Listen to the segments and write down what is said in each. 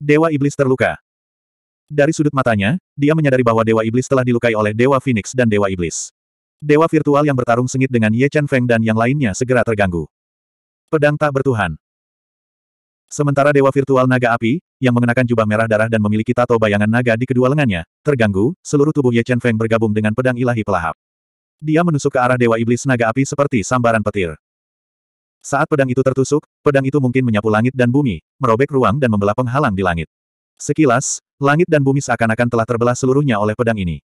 Dewa Iblis terluka. Dari sudut matanya, dia menyadari bahwa Dewa Iblis telah dilukai oleh Dewa Phoenix dan Dewa Iblis. Dewa virtual yang bertarung sengit dengan Ye Chen Feng dan yang lainnya segera terganggu. Pedang tak bertuhan. Sementara Dewa Virtual Naga Api, yang mengenakan jubah merah darah dan memiliki tato bayangan naga di kedua lengannya, terganggu, seluruh tubuh Ye Chen Feng bergabung dengan pedang ilahi pelahap. Dia menusuk ke arah Dewa Iblis Naga Api seperti sambaran petir. Saat pedang itu tertusuk, pedang itu mungkin menyapu langit dan bumi, merobek ruang dan membelah penghalang di langit. Sekilas, langit dan bumi seakan-akan telah terbelah seluruhnya oleh pedang ini.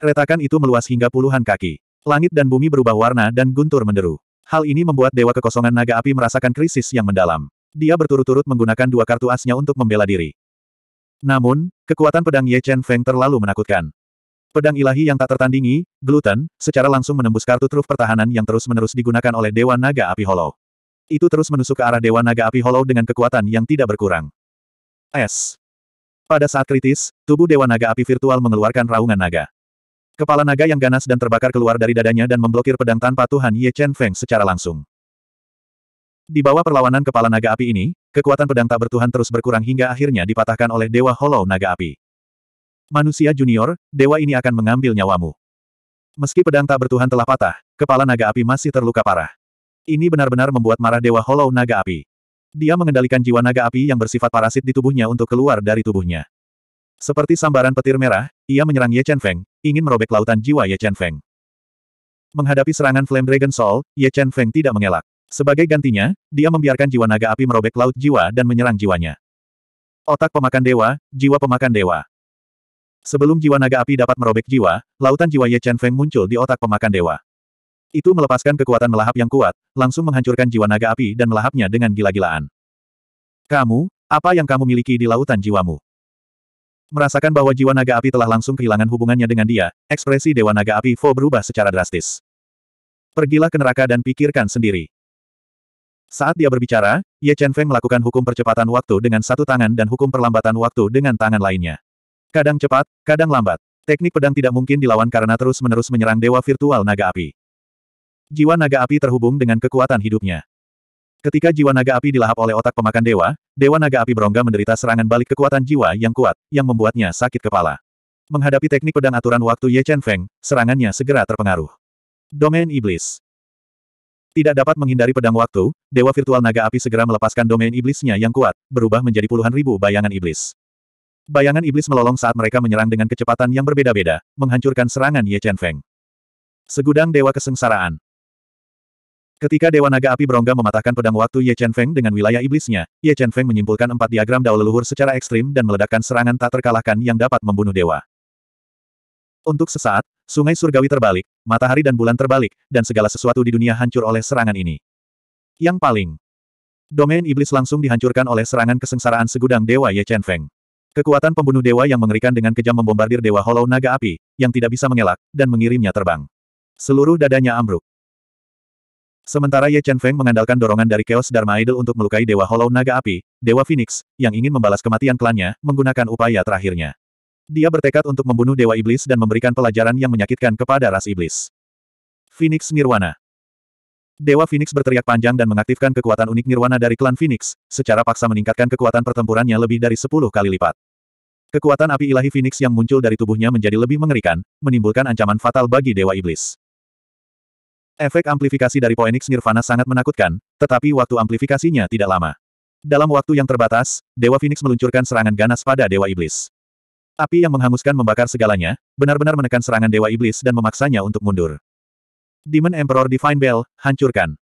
Retakan itu meluas hingga puluhan kaki. Langit dan bumi berubah warna dan guntur menderu. Hal ini membuat Dewa Kekosongan Naga Api merasakan krisis yang mendalam. Dia berturut-turut menggunakan dua kartu asnya untuk membela diri. Namun, kekuatan pedang Ye Chen Feng terlalu menakutkan. Pedang ilahi yang tak tertandingi, gluten, secara langsung menembus kartu truf pertahanan yang terus-menerus digunakan oleh Dewa Naga Api Hollow. Itu terus menusuk ke arah Dewa Naga Api Hollow dengan kekuatan yang tidak berkurang. S. Pada saat kritis, tubuh Dewa Naga Api Virtual mengeluarkan raungan naga. Kepala naga yang ganas dan terbakar keluar dari dadanya dan memblokir pedang tanpa Tuhan Ye Chen Feng secara langsung. Di bawah perlawanan kepala naga api ini, kekuatan pedang tak bertuhan terus berkurang hingga akhirnya dipatahkan oleh Dewa Hollow Naga Api. Manusia junior, dewa ini akan mengambil nyawamu. Meski pedang tak bertuhan telah patah, kepala naga api masih terluka parah. Ini benar-benar membuat marah Dewa Hollow Naga Api. Dia mengendalikan jiwa naga api yang bersifat parasit di tubuhnya untuk keluar dari tubuhnya. Seperti sambaran petir merah, ia menyerang Ye Chen Feng, ingin merobek lautan jiwa Ye Chen Feng. Menghadapi serangan Flame Dragon Soul, Ye Chen Feng tidak mengelak. Sebagai gantinya, dia membiarkan jiwa naga api merobek laut jiwa dan menyerang jiwanya. Otak pemakan dewa, jiwa pemakan dewa. Sebelum jiwa naga api dapat merobek jiwa, lautan jiwa Ye Chen Feng muncul di otak pemakan dewa. Itu melepaskan kekuatan melahap yang kuat, langsung menghancurkan jiwa naga api dan melahapnya dengan gila-gilaan. Kamu, apa yang kamu miliki di lautan jiwamu? Merasakan bahwa jiwa naga api telah langsung kehilangan hubungannya dengan dia, ekspresi dewa naga api Fo berubah secara drastis. Pergilah ke neraka dan pikirkan sendiri. Saat dia berbicara, Ye Chen Feng melakukan hukum percepatan waktu dengan satu tangan dan hukum perlambatan waktu dengan tangan lainnya. Kadang cepat, kadang lambat. Teknik pedang tidak mungkin dilawan karena terus-menerus menyerang dewa virtual naga api. Jiwa naga api terhubung dengan kekuatan hidupnya. Ketika jiwa naga api dilahap oleh otak pemakan dewa, dewa naga api berongga menderita serangan balik kekuatan jiwa yang kuat, yang membuatnya sakit kepala. Menghadapi teknik pedang aturan waktu Ye Chen Feng, serangannya segera terpengaruh. Domain Iblis tidak dapat menghindari pedang waktu, Dewa Virtual Naga Api segera melepaskan domain iblisnya yang kuat, berubah menjadi puluhan ribu bayangan iblis. Bayangan iblis melolong saat mereka menyerang dengan kecepatan yang berbeda-beda, menghancurkan serangan Ye Chen Feng. Segudang Dewa Kesengsaraan Ketika Dewa Naga Api Berongga mematahkan pedang waktu Ye Chen Feng dengan wilayah iblisnya, Ye Chen Feng menyimpulkan empat diagram dao leluhur secara ekstrim dan meledakkan serangan tak terkalahkan yang dapat membunuh Dewa. Untuk sesaat, sungai surgawi terbalik, matahari dan bulan terbalik, dan segala sesuatu di dunia hancur oleh serangan ini. Yang paling, domain iblis langsung dihancurkan oleh serangan kesengsaraan segudang Dewa Ye Chen Feng. Kekuatan pembunuh dewa yang mengerikan dengan kejam membombardir Dewa Hollow Naga Api, yang tidak bisa mengelak, dan mengirimnya terbang. Seluruh dadanya ambruk. Sementara Ye Chen Feng mengandalkan dorongan dari Chaos Dharma Idol untuk melukai Dewa Hollow Naga Api, Dewa Phoenix, yang ingin membalas kematian klannya, menggunakan upaya terakhirnya. Dia bertekad untuk membunuh Dewa Iblis dan memberikan pelajaran yang menyakitkan kepada ras iblis. Phoenix Nirwana Dewa Phoenix berteriak panjang dan mengaktifkan kekuatan unik Nirwana dari klan Phoenix, secara paksa meningkatkan kekuatan pertempurannya lebih dari 10 kali lipat. Kekuatan api ilahi Phoenix yang muncul dari tubuhnya menjadi lebih mengerikan, menimbulkan ancaman fatal bagi Dewa Iblis. Efek amplifikasi dari Phoenix Nirvana sangat menakutkan, tetapi waktu amplifikasinya tidak lama. Dalam waktu yang terbatas, Dewa Phoenix meluncurkan serangan ganas pada Dewa Iblis. Api yang menghanguskan membakar segalanya, benar-benar menekan serangan Dewa Iblis dan memaksanya untuk mundur. Demon Emperor Divine Bell, hancurkan.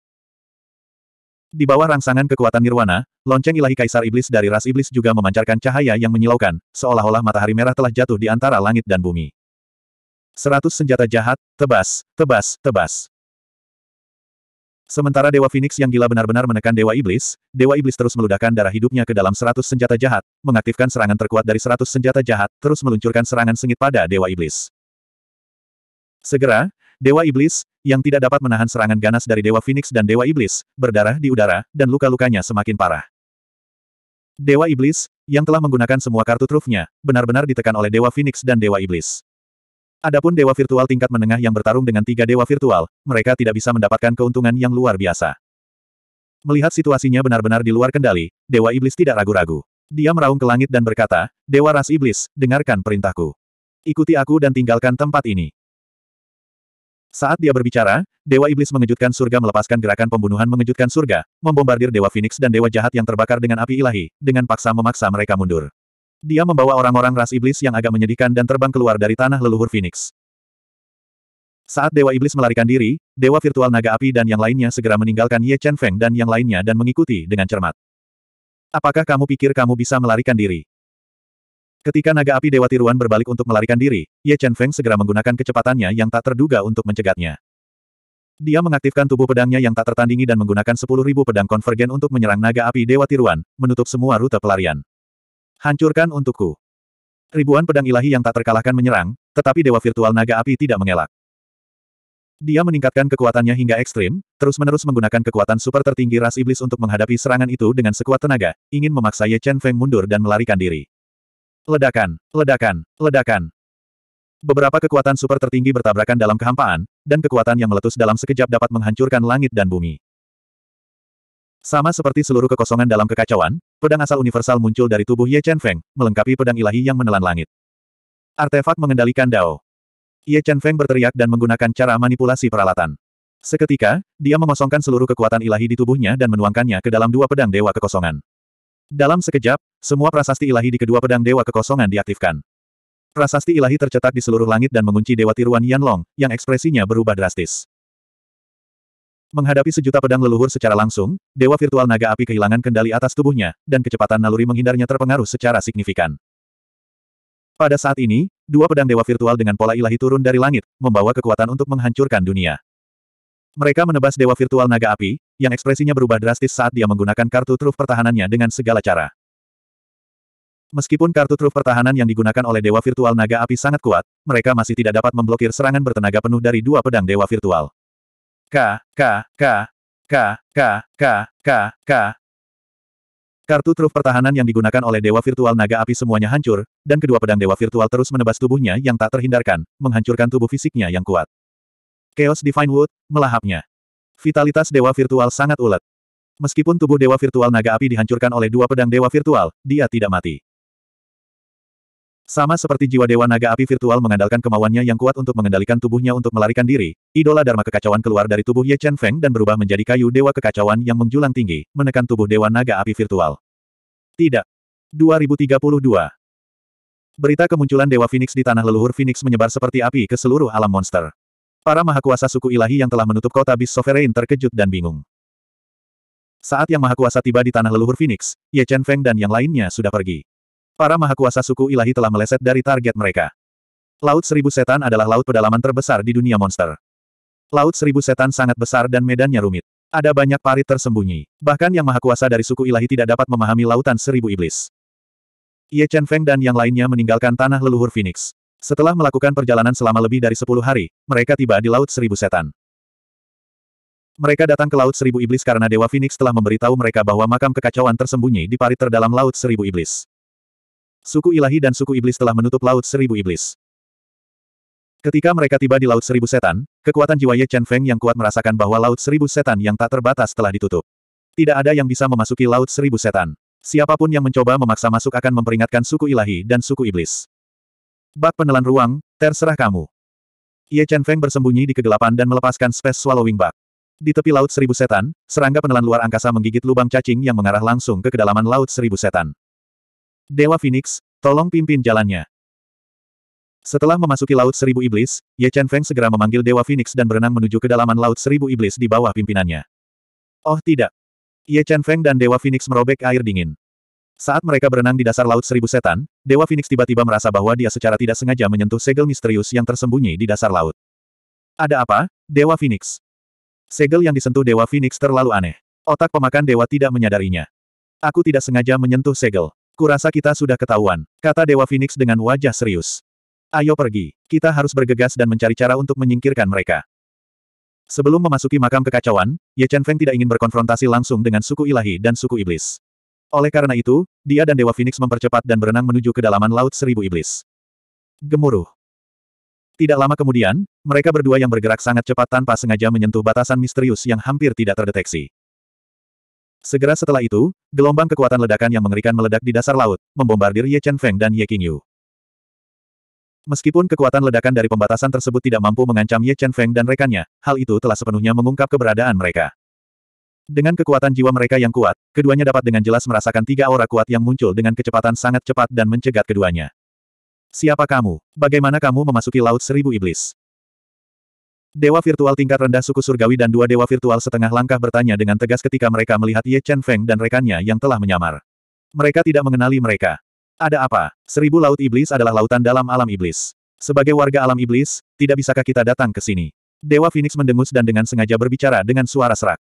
Di bawah rangsangan kekuatan Nirwana, lonceng ilahi Kaisar Iblis dari ras Iblis juga memancarkan cahaya yang menyilaukan, seolah-olah matahari merah telah jatuh di antara langit dan bumi. Seratus senjata jahat, tebas, tebas, tebas. Sementara Dewa Phoenix yang gila benar-benar menekan Dewa Iblis, Dewa Iblis terus meludahkan darah hidupnya ke dalam seratus senjata jahat, mengaktifkan serangan terkuat dari seratus senjata jahat, terus meluncurkan serangan sengit pada Dewa Iblis. Segera, Dewa Iblis, yang tidak dapat menahan serangan ganas dari Dewa Phoenix dan Dewa Iblis, berdarah di udara, dan luka-lukanya semakin parah. Dewa Iblis, yang telah menggunakan semua kartu trufnya, benar-benar ditekan oleh Dewa Phoenix dan Dewa Iblis. Adapun dewa virtual tingkat menengah yang bertarung dengan tiga dewa virtual, mereka tidak bisa mendapatkan keuntungan yang luar biasa. Melihat situasinya benar-benar di luar kendali, Dewa Iblis tidak ragu-ragu. Dia meraung ke langit dan berkata, Dewa Ras Iblis, dengarkan perintahku. Ikuti aku dan tinggalkan tempat ini. Saat dia berbicara, Dewa Iblis mengejutkan surga melepaskan gerakan pembunuhan mengejutkan surga, membombardir Dewa Phoenix dan Dewa Jahat yang terbakar dengan api ilahi, dengan paksa memaksa mereka mundur. Dia membawa orang-orang ras iblis yang agak menyedihkan dan terbang keluar dari tanah leluhur Phoenix. Saat Dewa Iblis melarikan diri, Dewa Virtual Naga Api dan yang lainnya segera meninggalkan Ye Chen Feng dan yang lainnya dan mengikuti dengan cermat. Apakah kamu pikir kamu bisa melarikan diri? Ketika naga api Dewa Tiruan berbalik untuk melarikan diri, Ye Chen Feng segera menggunakan kecepatannya yang tak terduga untuk mencegatnya. Dia mengaktifkan tubuh pedangnya yang tak tertandingi dan menggunakan 10.000 pedang konvergen untuk menyerang naga api Dewa Tiruan, menutup semua rute pelarian. Hancurkan untukku. Ribuan pedang ilahi yang tak terkalahkan menyerang, tetapi Dewa Virtual Naga Api tidak mengelak. Dia meningkatkan kekuatannya hingga ekstrim, terus-menerus menggunakan kekuatan super tertinggi ras iblis untuk menghadapi serangan itu dengan sekuat tenaga, ingin memaksa Ye Chen Feng mundur dan melarikan diri. Ledakan, ledakan, ledakan. Beberapa kekuatan super tertinggi bertabrakan dalam kehampaan, dan kekuatan yang meletus dalam sekejap dapat menghancurkan langit dan bumi. Sama seperti seluruh kekosongan dalam kekacauan, pedang asal universal muncul dari tubuh Ye Chen Feng, melengkapi pedang ilahi yang menelan langit. Artefak mengendalikan Dao. Ye Chen Feng berteriak dan menggunakan cara manipulasi peralatan. Seketika, dia mengosongkan seluruh kekuatan ilahi di tubuhnya dan menuangkannya ke dalam dua pedang dewa kekosongan. Dalam sekejap, semua prasasti ilahi di kedua pedang dewa kekosongan diaktifkan. Prasasti ilahi tercetak di seluruh langit dan mengunci dewa tiruan Yan Long, yang ekspresinya berubah drastis. Menghadapi sejuta pedang leluhur secara langsung, Dewa Virtual Naga Api kehilangan kendali atas tubuhnya, dan kecepatan naluri menghindarnya terpengaruh secara signifikan. Pada saat ini, dua pedang Dewa Virtual dengan pola ilahi turun dari langit, membawa kekuatan untuk menghancurkan dunia. Mereka menebas Dewa Virtual Naga Api, yang ekspresinya berubah drastis saat dia menggunakan kartu truf pertahanannya dengan segala cara. Meskipun kartu truf pertahanan yang digunakan oleh Dewa Virtual Naga Api sangat kuat, mereka masih tidak dapat memblokir serangan bertenaga penuh dari dua pedang Dewa Virtual. K, K, K, K, K, K, K, K. Kartu truf pertahanan yang digunakan oleh Dewa Virtual Naga Api semuanya hancur, dan kedua pedang Dewa Virtual terus menebas tubuhnya yang tak terhindarkan, menghancurkan tubuh fisiknya yang kuat. Chaos Divine Wood, melahapnya. Vitalitas Dewa Virtual sangat ulet. Meskipun tubuh Dewa Virtual Naga Api dihancurkan oleh dua pedang Dewa Virtual, dia tidak mati. Sama seperti jiwa Dewa Naga Api Virtual mengandalkan kemauannya yang kuat untuk mengendalikan tubuhnya untuk melarikan diri, idola Dharma Kekacauan keluar dari tubuh Ye Chen Feng dan berubah menjadi kayu Dewa Kekacauan yang menjulang tinggi, menekan tubuh Dewa Naga Api Virtual. Tidak. 2032 Berita kemunculan Dewa Phoenix di Tanah Leluhur Phoenix menyebar seperti api ke seluruh alam monster. Para mahakuasa suku ilahi yang telah menutup kota Beast Sovereign terkejut dan bingung. Saat yang mahakuasa tiba di Tanah Leluhur Phoenix, Ye Chen Feng dan yang lainnya sudah pergi. Para mahakuasa suku ilahi telah meleset dari target mereka. Laut Seribu Setan adalah laut pedalaman terbesar di dunia monster. Laut Seribu Setan sangat besar dan medannya rumit. Ada banyak parit tersembunyi. Bahkan yang maha kuasa dari suku ilahi tidak dapat memahami lautan Seribu Iblis. Ye Chen Feng dan yang lainnya meninggalkan tanah leluhur Phoenix. Setelah melakukan perjalanan selama lebih dari sepuluh hari, mereka tiba di Laut Seribu Setan. Mereka datang ke Laut Seribu Iblis karena Dewa Phoenix telah memberitahu mereka bahwa makam kekacauan tersembunyi di parit terdalam Laut Seribu Iblis. Suku ilahi dan suku iblis telah menutup Laut Seribu Iblis. Ketika mereka tiba di Laut Seribu Setan, kekuatan jiwa Ye Chen Feng yang kuat merasakan bahwa Laut Seribu Setan yang tak terbatas telah ditutup. Tidak ada yang bisa memasuki Laut Seribu Setan. Siapapun yang mencoba memaksa masuk akan memperingatkan suku ilahi dan suku iblis. Bak penelan ruang, terserah kamu. Ye Chen Feng bersembunyi di kegelapan dan melepaskan Space Swallowing bak. Di tepi Laut Seribu Setan, serangga penelan luar angkasa menggigit lubang cacing yang mengarah langsung ke kedalaman Laut Seribu Setan. Dewa Phoenix, tolong pimpin jalannya. Setelah memasuki Laut Seribu Iblis, Ye Chen Feng segera memanggil Dewa Phoenix dan berenang menuju kedalaman Laut Seribu Iblis di bawah pimpinannya. Oh tidak. Ye Chen Feng dan Dewa Phoenix merobek air dingin. Saat mereka berenang di dasar Laut Seribu Setan, Dewa Phoenix tiba-tiba merasa bahwa dia secara tidak sengaja menyentuh segel misterius yang tersembunyi di dasar laut. Ada apa, Dewa Phoenix? Segel yang disentuh Dewa Phoenix terlalu aneh. Otak pemakan dewa tidak menyadarinya. Aku tidak sengaja menyentuh segel. Kurasa kita sudah ketahuan, kata Dewa Phoenix dengan wajah serius. Ayo pergi, kita harus bergegas dan mencari cara untuk menyingkirkan mereka. Sebelum memasuki makam kekacauan, Ye Chen Feng tidak ingin berkonfrontasi langsung dengan suku ilahi dan suku iblis. Oleh karena itu, dia dan Dewa Phoenix mempercepat dan berenang menuju kedalaman Laut Seribu Iblis. Gemuruh. Tidak lama kemudian, mereka berdua yang bergerak sangat cepat tanpa sengaja menyentuh batasan misterius yang hampir tidak terdeteksi. Segera setelah itu, gelombang kekuatan ledakan yang mengerikan meledak di dasar laut, membombardir Ye Chen Feng dan Ye King Yu. Meskipun kekuatan ledakan dari pembatasan tersebut tidak mampu mengancam Ye Chen Feng dan rekannya, hal itu telah sepenuhnya mengungkap keberadaan mereka. Dengan kekuatan jiwa mereka yang kuat, keduanya dapat dengan jelas merasakan tiga aura kuat yang muncul dengan kecepatan sangat cepat dan mencegat keduanya. Siapa kamu? Bagaimana kamu memasuki Laut Seribu Iblis? Dewa virtual tingkat rendah suku surgawi dan dua dewa virtual setengah langkah bertanya dengan tegas ketika mereka melihat Ye Chen Feng dan rekannya yang telah menyamar. Mereka tidak mengenali mereka. Ada apa? Seribu Laut Iblis adalah lautan dalam alam iblis. Sebagai warga alam iblis, tidak bisakah kita datang ke sini? Dewa Phoenix mendengus dan dengan sengaja berbicara dengan suara serak.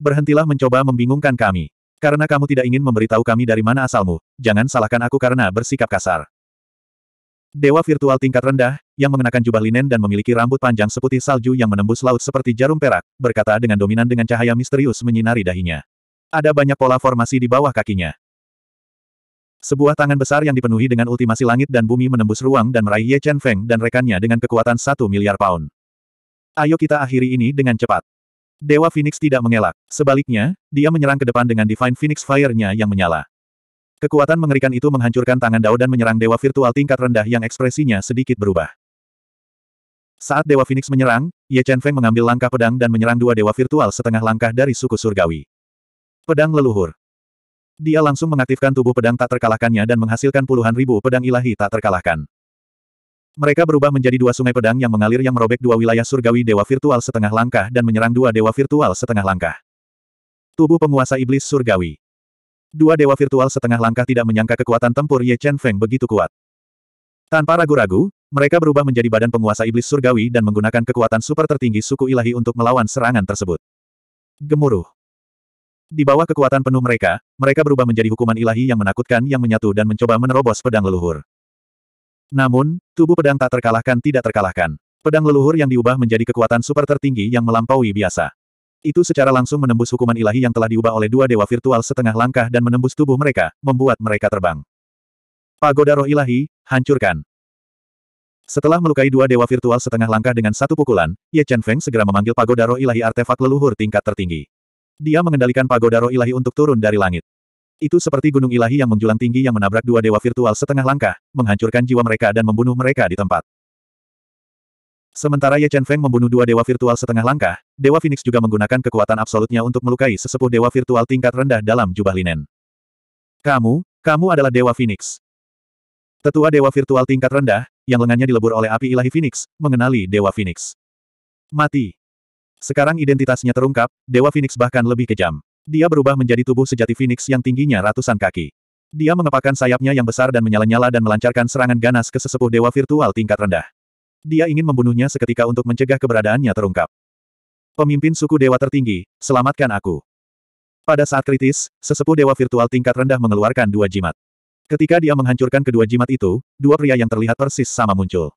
Berhentilah mencoba membingungkan kami. Karena kamu tidak ingin memberitahu kami dari mana asalmu, jangan salahkan aku karena bersikap kasar. Dewa virtual tingkat rendah, yang mengenakan jubah linen dan memiliki rambut panjang seputih salju yang menembus laut seperti jarum perak, berkata dengan dominan dengan cahaya misterius menyinari dahinya. Ada banyak pola formasi di bawah kakinya. Sebuah tangan besar yang dipenuhi dengan ultimasi langit dan bumi menembus ruang dan meraih Ye Chen Feng dan rekannya dengan kekuatan satu miliar pound. Ayo kita akhiri ini dengan cepat. Dewa Phoenix tidak mengelak. Sebaliknya, dia menyerang ke depan dengan Divine Phoenix Fire-nya yang menyala. Kekuatan mengerikan itu menghancurkan tangan Dao dan menyerang dewa virtual tingkat rendah yang ekspresinya sedikit berubah. Saat Dewa Phoenix menyerang, Ye Chen Feng mengambil langkah pedang dan menyerang dua dewa virtual setengah langkah dari suku surgawi. Pedang leluhur. Dia langsung mengaktifkan tubuh pedang tak terkalahkannya dan menghasilkan puluhan ribu pedang ilahi tak terkalahkan. Mereka berubah menjadi dua sungai pedang yang mengalir yang merobek dua wilayah surgawi dewa virtual setengah langkah dan menyerang dua dewa virtual setengah langkah. Tubuh penguasa iblis surgawi. Dua dewa virtual setengah langkah tidak menyangka kekuatan tempur Ye Chen Feng begitu kuat. Tanpa ragu-ragu, mereka berubah menjadi badan penguasa iblis surgawi dan menggunakan kekuatan super tertinggi suku ilahi untuk melawan serangan tersebut. Gemuruh. Di bawah kekuatan penuh mereka, mereka berubah menjadi hukuman ilahi yang menakutkan yang menyatu dan mencoba menerobos pedang leluhur. Namun, tubuh pedang tak terkalahkan tidak terkalahkan. Pedang leluhur yang diubah menjadi kekuatan super tertinggi yang melampaui biasa. Itu secara langsung menembus hukuman ilahi yang telah diubah oleh dua dewa virtual setengah langkah dan menembus tubuh mereka, membuat mereka terbang. Pagoda roh ilahi, hancurkan. Setelah melukai dua dewa virtual setengah langkah dengan satu pukulan, Ye Chen Feng segera memanggil pagoda roh ilahi artefak leluhur tingkat tertinggi. Dia mengendalikan pagoda roh ilahi untuk turun dari langit. Itu seperti gunung ilahi yang menjulang tinggi yang menabrak dua dewa virtual setengah langkah, menghancurkan jiwa mereka dan membunuh mereka di tempat. Sementara Ye Chen Feng membunuh dua dewa virtual setengah langkah, Dewa Phoenix juga menggunakan kekuatan absolutnya untuk melukai sesepuh dewa virtual tingkat rendah dalam jubah linen. Kamu, kamu adalah Dewa Phoenix. Tetua Dewa Virtual tingkat rendah, yang lengannya dilebur oleh api ilahi Phoenix, mengenali Dewa Phoenix. Mati. Sekarang identitasnya terungkap, Dewa Phoenix bahkan lebih kejam. Dia berubah menjadi tubuh sejati Phoenix yang tingginya ratusan kaki. Dia mengepakkan sayapnya yang besar dan menyala-nyala dan melancarkan serangan ganas ke sesepuh Dewa Virtual tingkat rendah. Dia ingin membunuhnya seketika untuk mencegah keberadaannya terungkap. Pemimpin suku dewa tertinggi, selamatkan aku. Pada saat kritis, sesepuh dewa virtual tingkat rendah mengeluarkan dua jimat. Ketika dia menghancurkan kedua jimat itu, dua pria yang terlihat persis sama muncul.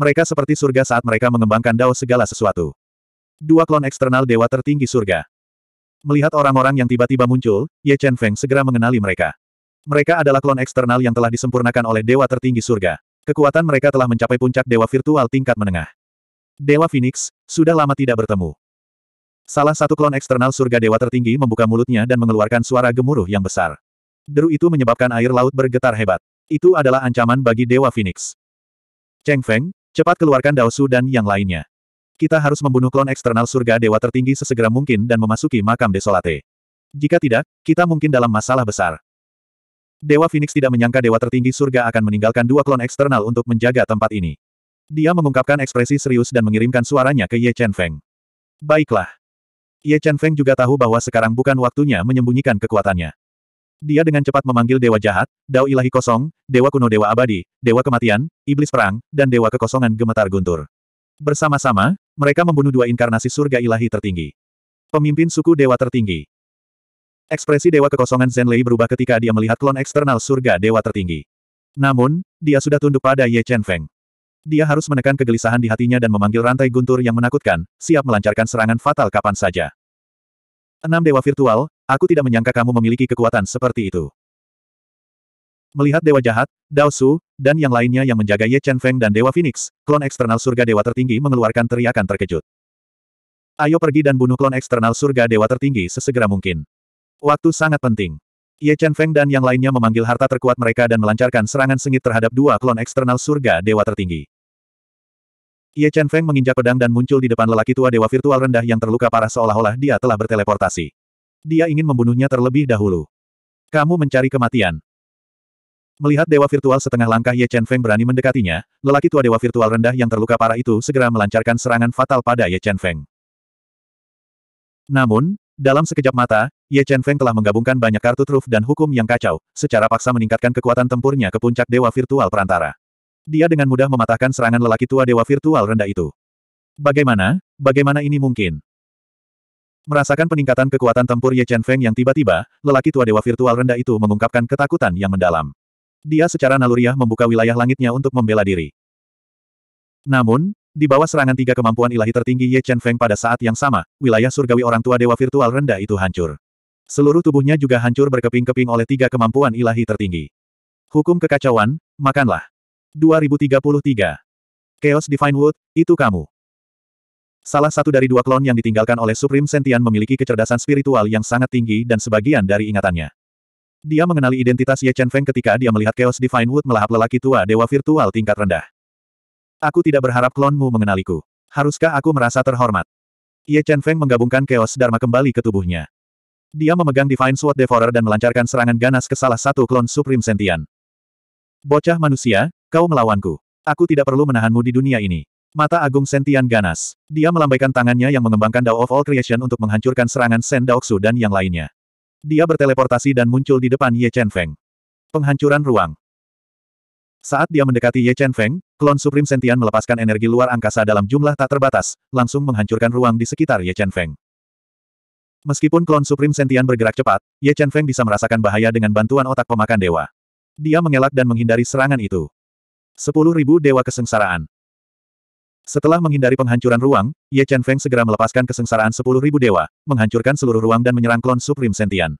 Mereka seperti surga saat mereka mengembangkan dao segala sesuatu. Dua klon eksternal dewa tertinggi surga. Melihat orang-orang yang tiba-tiba muncul, Ye Chen Feng segera mengenali mereka. Mereka adalah klon eksternal yang telah disempurnakan oleh dewa tertinggi surga. Kekuatan mereka telah mencapai puncak dewa virtual tingkat menengah. Dewa Phoenix, sudah lama tidak bertemu. Salah satu klon eksternal surga dewa tertinggi membuka mulutnya dan mengeluarkan suara gemuruh yang besar. Deru itu menyebabkan air laut bergetar hebat. Itu adalah ancaman bagi Dewa Phoenix. Cheng Feng, cepat keluarkan Daosu dan yang lainnya. Kita harus membunuh klon eksternal surga dewa tertinggi sesegera mungkin dan memasuki makam desolate. Jika tidak, kita mungkin dalam masalah besar. Dewa Phoenix tidak menyangka dewa tertinggi surga akan meninggalkan dua klon eksternal untuk menjaga tempat ini. Dia mengungkapkan ekspresi serius dan mengirimkan suaranya ke Ye Chen Feng. Baiklah. Ye Chen Feng juga tahu bahwa sekarang bukan waktunya menyembunyikan kekuatannya. Dia dengan cepat memanggil dewa jahat, Dao Ilahi Kosong, Dewa Kuno Dewa Abadi, Dewa Kematian, Iblis Perang, dan Dewa Kekosongan Gemetar Guntur. Bersama-sama, mereka membunuh dua inkarnasi surga ilahi tertinggi. Pemimpin suku dewa tertinggi. Ekspresi Dewa Kekosongan Lei berubah ketika dia melihat klon eksternal surga Dewa tertinggi. Namun, dia sudah tunduk pada Ye Chen Feng. Dia harus menekan kegelisahan di hatinya dan memanggil rantai guntur yang menakutkan, siap melancarkan serangan fatal kapan saja. Enam Dewa Virtual, aku tidak menyangka kamu memiliki kekuatan seperti itu. Melihat Dewa Jahat, Dao Su, dan yang lainnya yang menjaga Ye Chen Feng dan Dewa Phoenix, klon eksternal surga Dewa tertinggi mengeluarkan teriakan terkejut. Ayo pergi dan bunuh klon eksternal surga Dewa tertinggi sesegera mungkin. Waktu sangat penting. Ye Chen Feng dan yang lainnya memanggil harta terkuat mereka dan melancarkan serangan sengit terhadap dua klon eksternal surga dewa tertinggi. Ye Chen Feng menginjak pedang dan muncul di depan lelaki tua dewa virtual rendah yang terluka parah seolah-olah dia telah berteleportasi. Dia ingin membunuhnya terlebih dahulu. Kamu mencari kematian. Melihat dewa virtual setengah langkah Ye Chen Feng berani mendekatinya, lelaki tua dewa virtual rendah yang terluka parah itu segera melancarkan serangan fatal pada Ye Chen Feng. Namun, dalam sekejap mata, Ye Chen Feng telah menggabungkan banyak kartu truf dan hukum yang kacau, secara paksa meningkatkan kekuatan tempurnya ke puncak Dewa Virtual Perantara. Dia dengan mudah mematahkan serangan lelaki tua Dewa Virtual rendah itu. Bagaimana? Bagaimana ini mungkin? Merasakan peningkatan kekuatan tempur Ye Chen Feng yang tiba-tiba, lelaki tua Dewa Virtual rendah itu mengungkapkan ketakutan yang mendalam. Dia secara naluriah membuka wilayah langitnya untuk membela diri. Namun, di bawah serangan tiga kemampuan ilahi tertinggi Ye Chen Feng pada saat yang sama, wilayah surgawi orang tua dewa virtual rendah itu hancur. Seluruh tubuhnya juga hancur berkeping-keping oleh tiga kemampuan ilahi tertinggi. Hukum kekacauan, makanlah. 2033. Chaos Divine Wood, itu kamu. Salah satu dari dua klon yang ditinggalkan oleh Supreme Sentian memiliki kecerdasan spiritual yang sangat tinggi dan sebagian dari ingatannya. Dia mengenali identitas Ye Chen Feng ketika dia melihat Chaos Divine Wood melahap lelaki tua dewa virtual tingkat rendah. Aku tidak berharap klonmu mengenaliku. Haruskah aku merasa terhormat? Ye Chen Feng menggabungkan Chaos Dharma kembali ke tubuhnya. Dia memegang Divine Sword Devourer dan melancarkan serangan ganas ke salah satu klon Supreme Sentian. Bocah manusia, kau melawanku. Aku tidak perlu menahanmu di dunia ini. Mata Agung Sentian ganas. Dia melambaikan tangannya yang mengembangkan Dao of All Creation untuk menghancurkan serangan Sen Daoxu dan yang lainnya. Dia berteleportasi dan muncul di depan Ye Chen Feng. Penghancuran ruang. Saat dia mendekati Ye Chen Feng, klon Supreme Sentian melepaskan energi luar angkasa dalam jumlah tak terbatas, langsung menghancurkan ruang di sekitar Ye Chen Feng. Meskipun klon Supreme Sentian bergerak cepat, Ye Chen Feng bisa merasakan bahaya dengan bantuan otak pemakan dewa. Dia mengelak dan menghindari serangan itu. Sepuluh dewa kesengsaraan. Setelah menghindari penghancuran ruang, Ye Chen Feng segera melepaskan kesengsaraan sepuluh ribu dewa, menghancurkan seluruh ruang dan menyerang klon Supreme Sentian.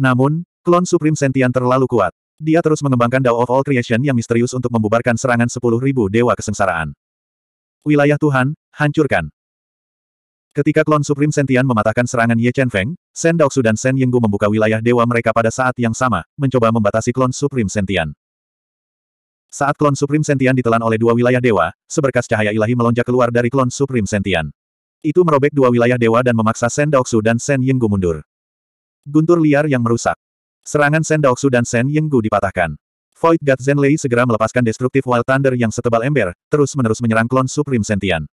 Namun, klon Supreme Sentian terlalu kuat. Dia terus mengembangkan Dao of All Creation yang misterius untuk membubarkan serangan sepuluh dewa kesengsaraan. Wilayah Tuhan, hancurkan. Ketika klon Supreme Sentian mematahkan serangan Ye Chen Feng, Shen Daoxu dan Shen Yinggu membuka wilayah dewa mereka pada saat yang sama, mencoba membatasi klon Supreme Sentian. Saat klon Supreme Sentian ditelan oleh dua wilayah dewa, seberkas cahaya ilahi melonjak keluar dari klon Supreme Sentian. Itu merobek dua wilayah dewa dan memaksa Shen Daoxu dan Shen Yinggu mundur. Guntur liar yang merusak. Serangan Sen Daoksu dan Sen Yenggu dipatahkan. Void God Zenlei segera melepaskan destruktif Wild Thunder yang setebal ember, terus-menerus menyerang klon Supreme Sentian.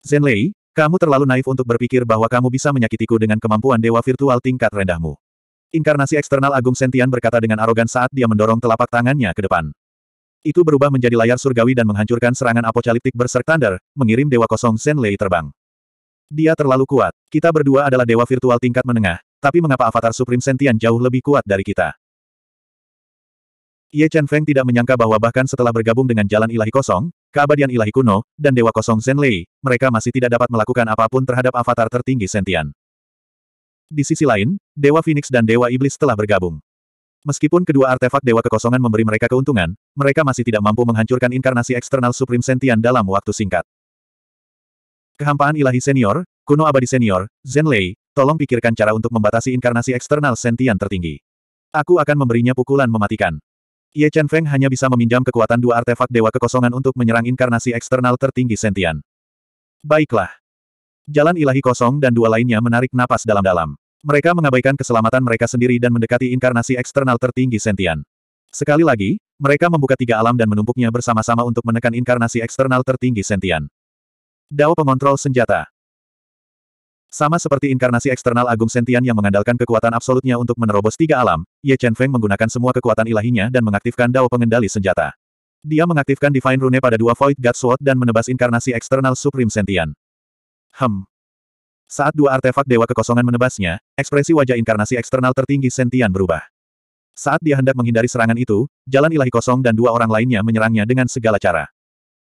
Zenlei, kamu terlalu naif untuk berpikir bahwa kamu bisa menyakitiku dengan kemampuan dewa virtual tingkat rendahmu. Inkarnasi eksternal Agung Sentian berkata dengan arogan saat dia mendorong telapak tangannya ke depan. Itu berubah menjadi layar surgawi dan menghancurkan serangan apokaliptik berserk Thunder, mengirim Dewa Kosong Zenlei terbang. Dia terlalu kuat. Kita berdua adalah dewa virtual tingkat menengah, tapi mengapa avatar Supreme Sentian jauh lebih kuat dari kita? Ye Chen Feng tidak menyangka bahwa bahkan setelah bergabung dengan Jalan Ilahi Kosong, Keabadian Ilahi Kuno, dan Dewa Kosong Zen Lei, mereka masih tidak dapat melakukan apapun terhadap avatar tertinggi Sentian. Di sisi lain, Dewa Phoenix dan Dewa Iblis telah bergabung. Meskipun kedua artefak Dewa Kekosongan memberi mereka keuntungan, mereka masih tidak mampu menghancurkan inkarnasi eksternal Supreme Sentian dalam waktu singkat. Kehampaan ilahi senior, kuno abadi senior, Zen Lei, Tolong pikirkan cara untuk membatasi inkarnasi eksternal sentian tertinggi. Aku akan memberinya pukulan mematikan. Ye Chen Feng hanya bisa meminjam kekuatan dua artefak dewa kekosongan untuk menyerang inkarnasi eksternal tertinggi sentian. Baiklah. Jalan ilahi kosong dan dua lainnya menarik napas dalam-dalam. Mereka mengabaikan keselamatan mereka sendiri dan mendekati inkarnasi eksternal tertinggi sentian. Sekali lagi, mereka membuka tiga alam dan menumpuknya bersama-sama untuk menekan inkarnasi eksternal tertinggi sentian. Dao pengontrol senjata. Sama seperti inkarnasi eksternal Agung Sentian yang mengandalkan kekuatan absolutnya untuk menerobos tiga alam, Ye Chen Feng menggunakan semua kekuatan ilahinya dan mengaktifkan dao pengendali senjata. Dia mengaktifkan Divine Rune pada dua Void God Sword dan menebas inkarnasi eksternal Supreme Sentian. Hem. Saat dua artefak Dewa Kekosongan menebasnya, ekspresi wajah inkarnasi eksternal tertinggi Sentian berubah. Saat dia hendak menghindari serangan itu, jalan ilahi kosong dan dua orang lainnya menyerangnya dengan segala cara.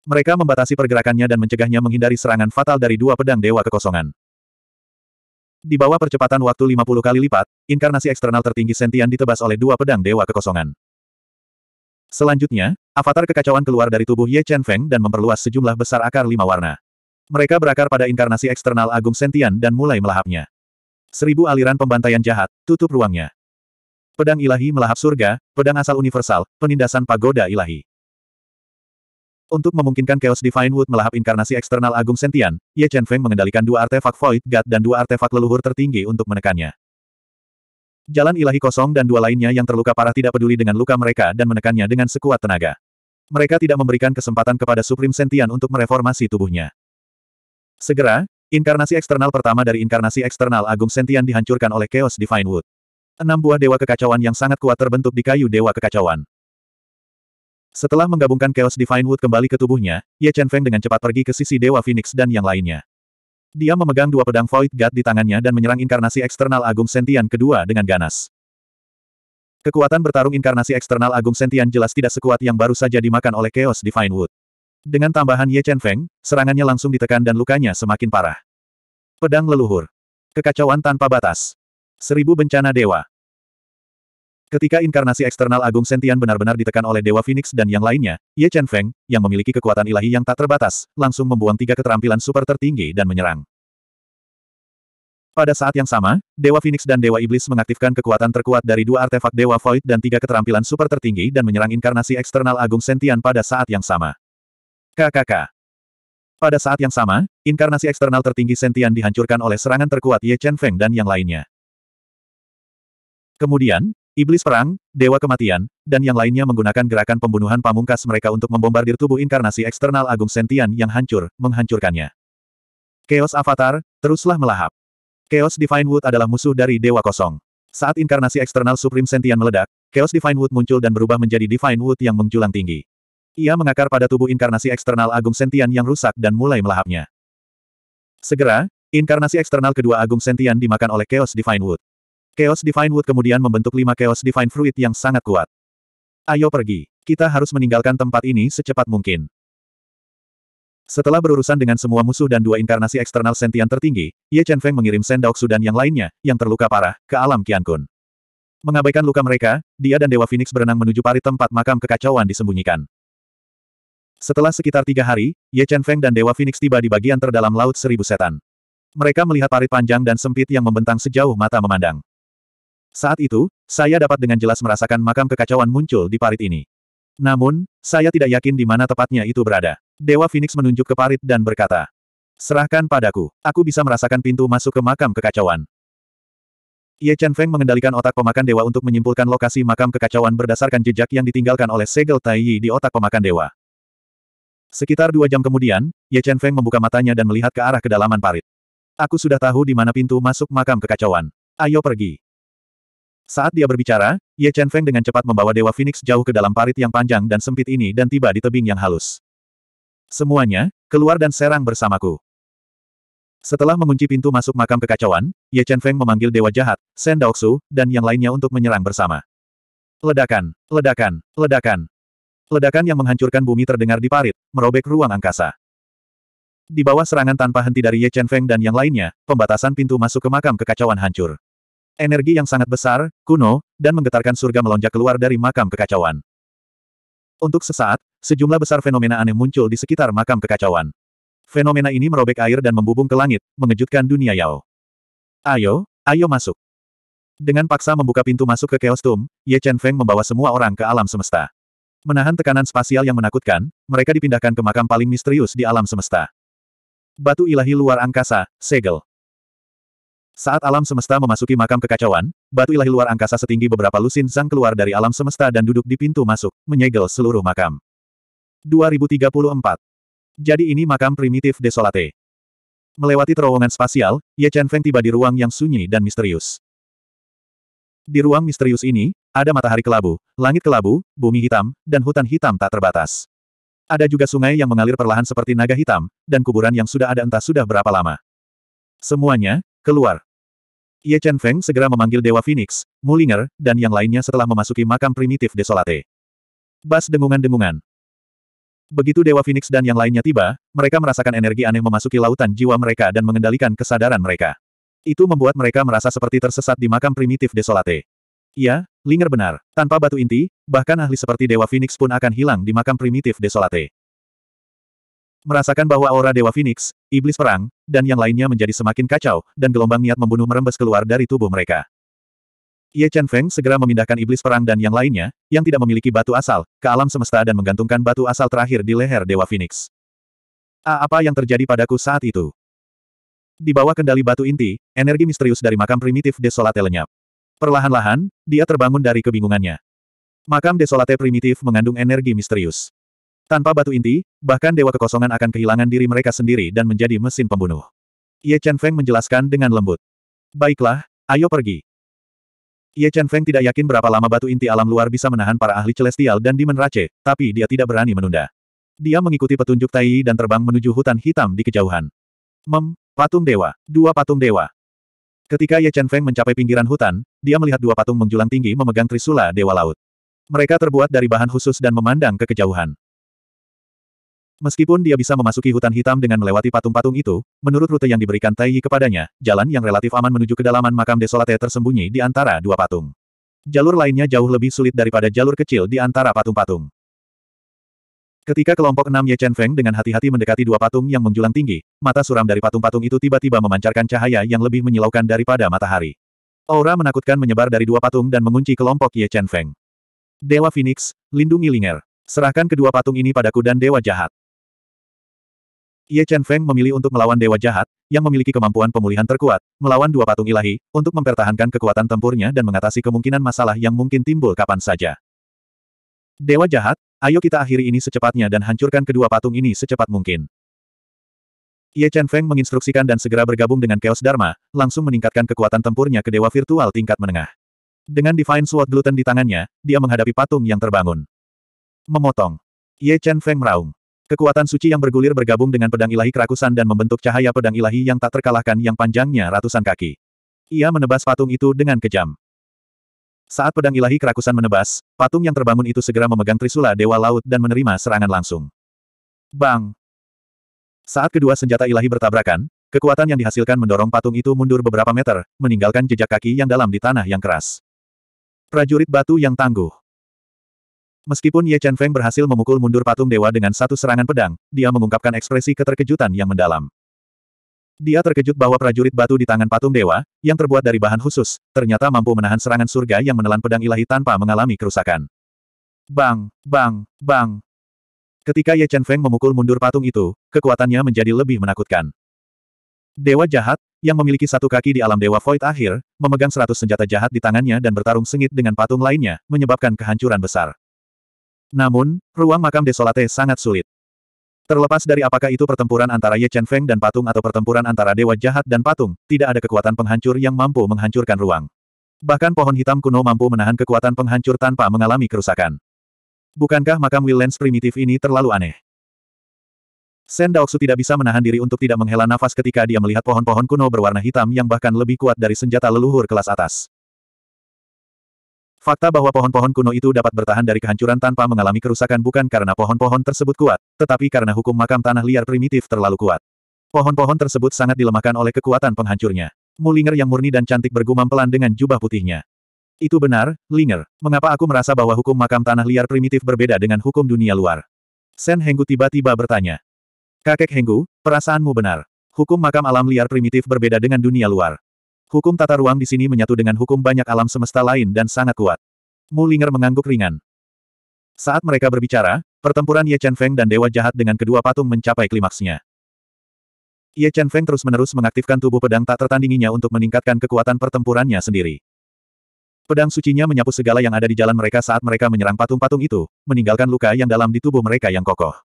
Mereka membatasi pergerakannya dan mencegahnya menghindari serangan fatal dari dua pedang Dewa Kekosongan. Di bawah percepatan waktu 50 kali lipat, inkarnasi eksternal tertinggi Sentian ditebas oleh dua pedang dewa kekosongan. Selanjutnya, avatar kekacauan keluar dari tubuh Ye Chen Feng dan memperluas sejumlah besar akar lima warna. Mereka berakar pada inkarnasi eksternal Agung Sentian dan mulai melahapnya. Seribu aliran pembantaian jahat, tutup ruangnya. Pedang ilahi melahap surga, pedang asal universal, penindasan pagoda ilahi. Untuk memungkinkan Chaos Divine Wood melahap inkarnasi eksternal Agung Sentian, Ye Chen Feng mengendalikan dua artefak Void God dan dua artefak leluhur tertinggi untuk menekannya. Jalan ilahi kosong dan dua lainnya yang terluka parah tidak peduli dengan luka mereka dan menekannya dengan sekuat tenaga. Mereka tidak memberikan kesempatan kepada Supreme Sentian untuk mereformasi tubuhnya. Segera, inkarnasi eksternal pertama dari inkarnasi eksternal Agung Sentian dihancurkan oleh Chaos Divine Wood. Enam buah dewa kekacauan yang sangat kuat terbentuk di kayu dewa kekacauan. Setelah menggabungkan Chaos Divine Wood kembali ke tubuhnya, Ye Chen Feng dengan cepat pergi ke sisi Dewa Phoenix dan yang lainnya. Dia memegang dua pedang Void God di tangannya dan menyerang inkarnasi eksternal Agung Sentian kedua dengan ganas. Kekuatan bertarung inkarnasi eksternal Agung Sentian jelas tidak sekuat yang baru saja dimakan oleh Chaos Divine Wood. Dengan tambahan Ye Chen Feng, serangannya langsung ditekan dan lukanya semakin parah. Pedang leluhur. Kekacauan tanpa batas. Seribu bencana dewa. Ketika inkarnasi eksternal Agung Sentian benar-benar ditekan oleh Dewa Phoenix dan yang lainnya, Ye Chen Feng, yang memiliki kekuatan ilahi yang tak terbatas, langsung membuang tiga keterampilan super tertinggi dan menyerang. Pada saat yang sama, Dewa Phoenix dan Dewa Iblis mengaktifkan kekuatan terkuat dari dua artefak Dewa Void dan tiga keterampilan super tertinggi dan menyerang inkarnasi eksternal Agung Sentian pada saat yang sama. KKK Pada saat yang sama, inkarnasi eksternal tertinggi Sentian dihancurkan oleh serangan terkuat Ye Chen Feng dan yang lainnya. Kemudian, Iblis perang, dewa kematian, dan yang lainnya menggunakan gerakan pembunuhan pamungkas mereka untuk membombardir tubuh inkarnasi eksternal Agung Sentian yang hancur, menghancurkannya. Chaos Avatar, teruslah melahap. Chaos Divine Wood adalah musuh dari Dewa Kosong. Saat inkarnasi eksternal Supreme Sentian meledak, Chaos Divine Wood muncul dan berubah menjadi Divine Wood yang menjulang tinggi. Ia mengakar pada tubuh inkarnasi eksternal Agung Sentian yang rusak dan mulai melahapnya. Segera, inkarnasi eksternal kedua Agung Sentian dimakan oleh Chaos Divine Wood. Chaos Divine Wood kemudian membentuk lima Chaos Divine Fruit yang sangat kuat. Ayo pergi. Kita harus meninggalkan tempat ini secepat mungkin. Setelah berurusan dengan semua musuh dan dua inkarnasi eksternal sentian tertinggi, Ye Chen Feng mengirim Sendaoksu dan yang lainnya, yang terluka parah, ke alam Qian Kun. Mengabaikan luka mereka, dia dan Dewa Phoenix berenang menuju parit tempat makam kekacauan disembunyikan. Setelah sekitar tiga hari, Ye Chen Feng dan Dewa Phoenix tiba di bagian terdalam Laut Seribu Setan. Mereka melihat parit panjang dan sempit yang membentang sejauh mata memandang. Saat itu, saya dapat dengan jelas merasakan makam kekacauan muncul di parit ini. Namun, saya tidak yakin di mana tepatnya itu berada. Dewa Phoenix menunjuk ke parit dan berkata, Serahkan padaku, aku bisa merasakan pintu masuk ke makam kekacauan. Ye Chen Feng mengendalikan otak pemakan dewa untuk menyimpulkan lokasi makam kekacauan berdasarkan jejak yang ditinggalkan oleh segel Tai Yi di otak pemakan dewa. Sekitar dua jam kemudian, Ye Chen Feng membuka matanya dan melihat ke arah kedalaman parit. Aku sudah tahu di mana pintu masuk makam kekacauan. Ayo pergi. Saat dia berbicara, Ye Chen Feng dengan cepat membawa Dewa Phoenix jauh ke dalam parit yang panjang dan sempit ini dan tiba di tebing yang halus. Semuanya, keluar dan serang bersamaku. Setelah mengunci pintu masuk makam kekacauan, Ye Chen Feng memanggil Dewa Jahat, Shen Daoksu, dan yang lainnya untuk menyerang bersama. Ledakan, ledakan, ledakan. Ledakan yang menghancurkan bumi terdengar di parit, merobek ruang angkasa. Di bawah serangan tanpa henti dari Ye Chen Feng dan yang lainnya, pembatasan pintu masuk ke makam kekacauan hancur. Energi yang sangat besar, kuno, dan menggetarkan surga melonjak keluar dari makam kekacauan. Untuk sesaat, sejumlah besar fenomena aneh muncul di sekitar makam kekacauan. Fenomena ini merobek air dan membubung ke langit, mengejutkan dunia Yao. Ayo, ayo masuk. Dengan paksa membuka pintu masuk ke Chaos Tomb, Ye Chen Feng membawa semua orang ke alam semesta. Menahan tekanan spasial yang menakutkan, mereka dipindahkan ke makam paling misterius di alam semesta. Batu ilahi luar angkasa, segel. Saat alam semesta memasuki makam kekacauan, batu ilahi luar angkasa setinggi beberapa lusin sang keluar dari alam semesta dan duduk di pintu masuk, menyegel seluruh makam. 2034. Jadi ini makam primitif desolate. Melewati terowongan spasial, Ye Chen Feng tiba di ruang yang sunyi dan misterius. Di ruang misterius ini, ada matahari kelabu, langit kelabu, bumi hitam, dan hutan hitam tak terbatas. Ada juga sungai yang mengalir perlahan seperti naga hitam, dan kuburan yang sudah ada entah sudah berapa lama. Semuanya, keluar, Ye Chen Feng segera memanggil Dewa Phoenix, Mulinger, dan yang lainnya setelah memasuki makam primitif Desolate. Bas dengungan-dengungan. Begitu Dewa Phoenix dan yang lainnya tiba, mereka merasakan energi aneh memasuki lautan jiwa mereka dan mengendalikan kesadaran mereka. Itu membuat mereka merasa seperti tersesat di makam primitif Desolate. Ya, Linger benar. Tanpa batu inti, bahkan ahli seperti Dewa Phoenix pun akan hilang di makam primitif Desolate. Merasakan bahwa aura Dewa Phoenix, Iblis Perang, dan yang lainnya menjadi semakin kacau, dan gelombang niat membunuh merembes keluar dari tubuh mereka. Ye Chen Feng segera memindahkan Iblis Perang dan yang lainnya, yang tidak memiliki batu asal, ke alam semesta dan menggantungkan batu asal terakhir di leher Dewa Phoenix. A apa yang terjadi padaku saat itu? Di bawah kendali batu inti, energi misterius dari makam primitif Desolate lenyap. Perlahan-lahan, dia terbangun dari kebingungannya. Makam Desolate primitif mengandung energi misterius. Tanpa batu inti, bahkan dewa kekosongan akan kehilangan diri mereka sendiri dan menjadi mesin pembunuh. Ye Chen Feng menjelaskan dengan lembut. Baiklah, ayo pergi. Ye Chen Feng tidak yakin berapa lama batu inti alam luar bisa menahan para ahli celestial dan Demon Rache, tapi dia tidak berani menunda. Dia mengikuti petunjuk Tai dan terbang menuju hutan hitam di kejauhan. Mem, patung dewa, dua patung dewa. Ketika Ye Chen Feng mencapai pinggiran hutan, dia melihat dua patung menjulang tinggi memegang trisula dewa laut. Mereka terbuat dari bahan khusus dan memandang ke kejauhan. Meskipun dia bisa memasuki hutan hitam dengan melewati patung-patung itu, menurut rute yang diberikan Taiyi kepadanya, jalan yang relatif aman menuju kedalaman makam desolate tersembunyi di antara dua patung. Jalur lainnya jauh lebih sulit daripada jalur kecil di antara patung-patung. Ketika kelompok enam Ye Chen Feng dengan hati-hati mendekati dua patung yang menjulang tinggi, mata suram dari patung-patung itu tiba-tiba memancarkan cahaya yang lebih menyilaukan daripada matahari. Aura menakutkan menyebar dari dua patung dan mengunci kelompok Ye Chen Feng. Dewa Phoenix, lindungi Linger. Serahkan kedua patung ini padaku dan Dewa Jahat. Ye Chen Feng memilih untuk melawan dewa jahat, yang memiliki kemampuan pemulihan terkuat, melawan dua patung ilahi, untuk mempertahankan kekuatan tempurnya dan mengatasi kemungkinan masalah yang mungkin timbul kapan saja. Dewa jahat, ayo kita akhiri ini secepatnya dan hancurkan kedua patung ini secepat mungkin. Ye Chen Feng menginstruksikan dan segera bergabung dengan Chaos Dharma, langsung meningkatkan kekuatan tempurnya ke dewa virtual tingkat menengah. Dengan Divine Sword Gluten di tangannya, dia menghadapi patung yang terbangun. Memotong. Ye Chen Feng meraung. Kekuatan suci yang bergulir bergabung dengan pedang ilahi kerakusan dan membentuk cahaya pedang ilahi yang tak terkalahkan yang panjangnya ratusan kaki. Ia menebas patung itu dengan kejam. Saat pedang ilahi kerakusan menebas, patung yang terbangun itu segera memegang trisula Dewa Laut dan menerima serangan langsung. Bang! Saat kedua senjata ilahi bertabrakan, kekuatan yang dihasilkan mendorong patung itu mundur beberapa meter, meninggalkan jejak kaki yang dalam di tanah yang keras. Prajurit batu yang tangguh. Meskipun Ye Chen Feng berhasil memukul mundur patung dewa dengan satu serangan pedang, dia mengungkapkan ekspresi keterkejutan yang mendalam. Dia terkejut bahwa prajurit batu di tangan patung dewa, yang terbuat dari bahan khusus, ternyata mampu menahan serangan surga yang menelan pedang ilahi tanpa mengalami kerusakan. Bang, bang, bang. Ketika Ye Chen Feng memukul mundur patung itu, kekuatannya menjadi lebih menakutkan. Dewa jahat, yang memiliki satu kaki di alam Dewa Void akhir, memegang seratus senjata jahat di tangannya dan bertarung sengit dengan patung lainnya, menyebabkan kehancuran besar. Namun, ruang makam Desolate sangat sulit. Terlepas dari apakah itu pertempuran antara Ye Chen Feng dan patung atau pertempuran antara dewa jahat dan patung, tidak ada kekuatan penghancur yang mampu menghancurkan ruang. Bahkan pohon hitam kuno mampu menahan kekuatan penghancur tanpa mengalami kerusakan. Bukankah makam Willens primitif ini terlalu aneh? Sen Daoksu tidak bisa menahan diri untuk tidak menghela nafas ketika dia melihat pohon-pohon kuno berwarna hitam yang bahkan lebih kuat dari senjata leluhur kelas atas. Fakta bahwa pohon-pohon kuno itu dapat bertahan dari kehancuran tanpa mengalami kerusakan bukan karena pohon-pohon tersebut kuat, tetapi karena hukum makam tanah liar primitif terlalu kuat. Pohon-pohon tersebut sangat dilemahkan oleh kekuatan penghancurnya. Mulinger yang murni dan cantik bergumam pelan dengan jubah putihnya. Itu benar, Linger. Mengapa aku merasa bahwa hukum makam tanah liar primitif berbeda dengan hukum dunia luar? Sen Henggu tiba-tiba bertanya. Kakek Henggu, perasaanmu benar. Hukum makam alam liar primitif berbeda dengan dunia luar. Hukum tata ruang di sini menyatu dengan hukum banyak alam semesta lain dan sangat kuat. Mulinger mengangguk ringan. Saat mereka berbicara, pertempuran Ye Chen Feng dan Dewa Jahat dengan kedua patung mencapai klimaksnya. Ye Chen Feng terus-menerus mengaktifkan tubuh pedang tak tertandinginya untuk meningkatkan kekuatan pertempurannya sendiri. Pedang sucinya menyapu segala yang ada di jalan mereka saat mereka menyerang patung-patung itu, meninggalkan luka yang dalam di tubuh mereka yang kokoh.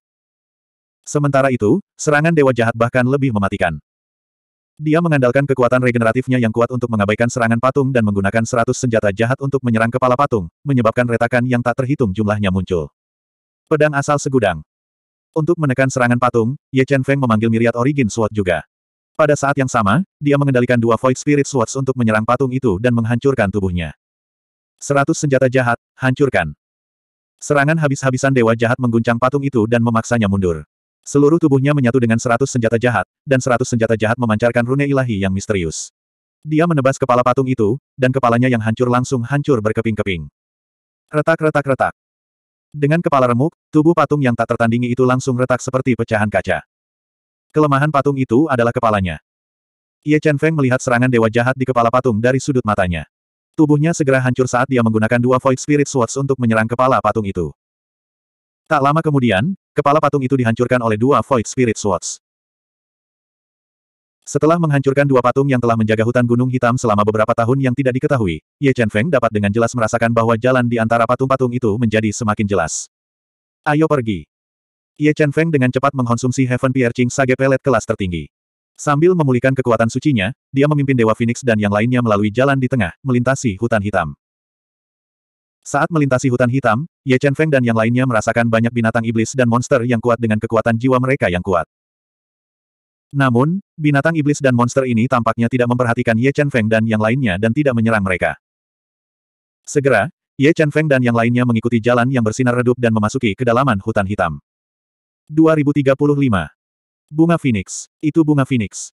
Sementara itu, serangan dewa jahat bahkan lebih mematikan. Dia mengandalkan kekuatan regeneratifnya yang kuat untuk mengabaikan serangan patung dan menggunakan seratus senjata jahat untuk menyerang kepala patung, menyebabkan retakan yang tak terhitung jumlahnya muncul. Pedang asal segudang. Untuk menekan serangan patung, Ye Chen Feng memanggil miriat Origin Sword juga. Pada saat yang sama, dia mengendalikan dua Void Spirit Swords untuk menyerang patung itu dan menghancurkan tubuhnya. Seratus senjata jahat, hancurkan. Serangan habis-habisan dewa jahat mengguncang patung itu dan memaksanya mundur. Seluruh tubuhnya menyatu dengan seratus senjata jahat, dan seratus senjata jahat memancarkan rune ilahi yang misterius. Dia menebas kepala patung itu, dan kepalanya yang hancur langsung hancur berkeping-keping. Retak-retak-retak. Dengan kepala remuk, tubuh patung yang tak tertandingi itu langsung retak seperti pecahan kaca. Kelemahan patung itu adalah kepalanya. Ye Chen Feng melihat serangan dewa jahat di kepala patung dari sudut matanya. Tubuhnya segera hancur saat dia menggunakan dua Void Spirit Swords untuk menyerang kepala patung itu. Tak lama kemudian, Kepala patung itu dihancurkan oleh dua Void Spirit Swords. Setelah menghancurkan dua patung yang telah menjaga hutan gunung hitam selama beberapa tahun yang tidak diketahui, Ye Chen Feng dapat dengan jelas merasakan bahwa jalan di antara patung-patung itu menjadi semakin jelas. Ayo pergi. Ye Chen Feng dengan cepat mengkonsumsi Heaven Piercing Sage Pelet kelas tertinggi. Sambil memulihkan kekuatan sucinya, dia memimpin Dewa Phoenix dan yang lainnya melalui jalan di tengah, melintasi hutan hitam. Saat melintasi hutan hitam, Ye Chen Feng dan yang lainnya merasakan banyak binatang iblis dan monster yang kuat dengan kekuatan jiwa mereka yang kuat. Namun, binatang iblis dan monster ini tampaknya tidak memperhatikan Ye Chen Feng dan yang lainnya dan tidak menyerang mereka. Segera, Ye Chen Feng dan yang lainnya mengikuti jalan yang bersinar redup dan memasuki kedalaman hutan hitam. 2035. Bunga Phoenix. Itu bunga Phoenix.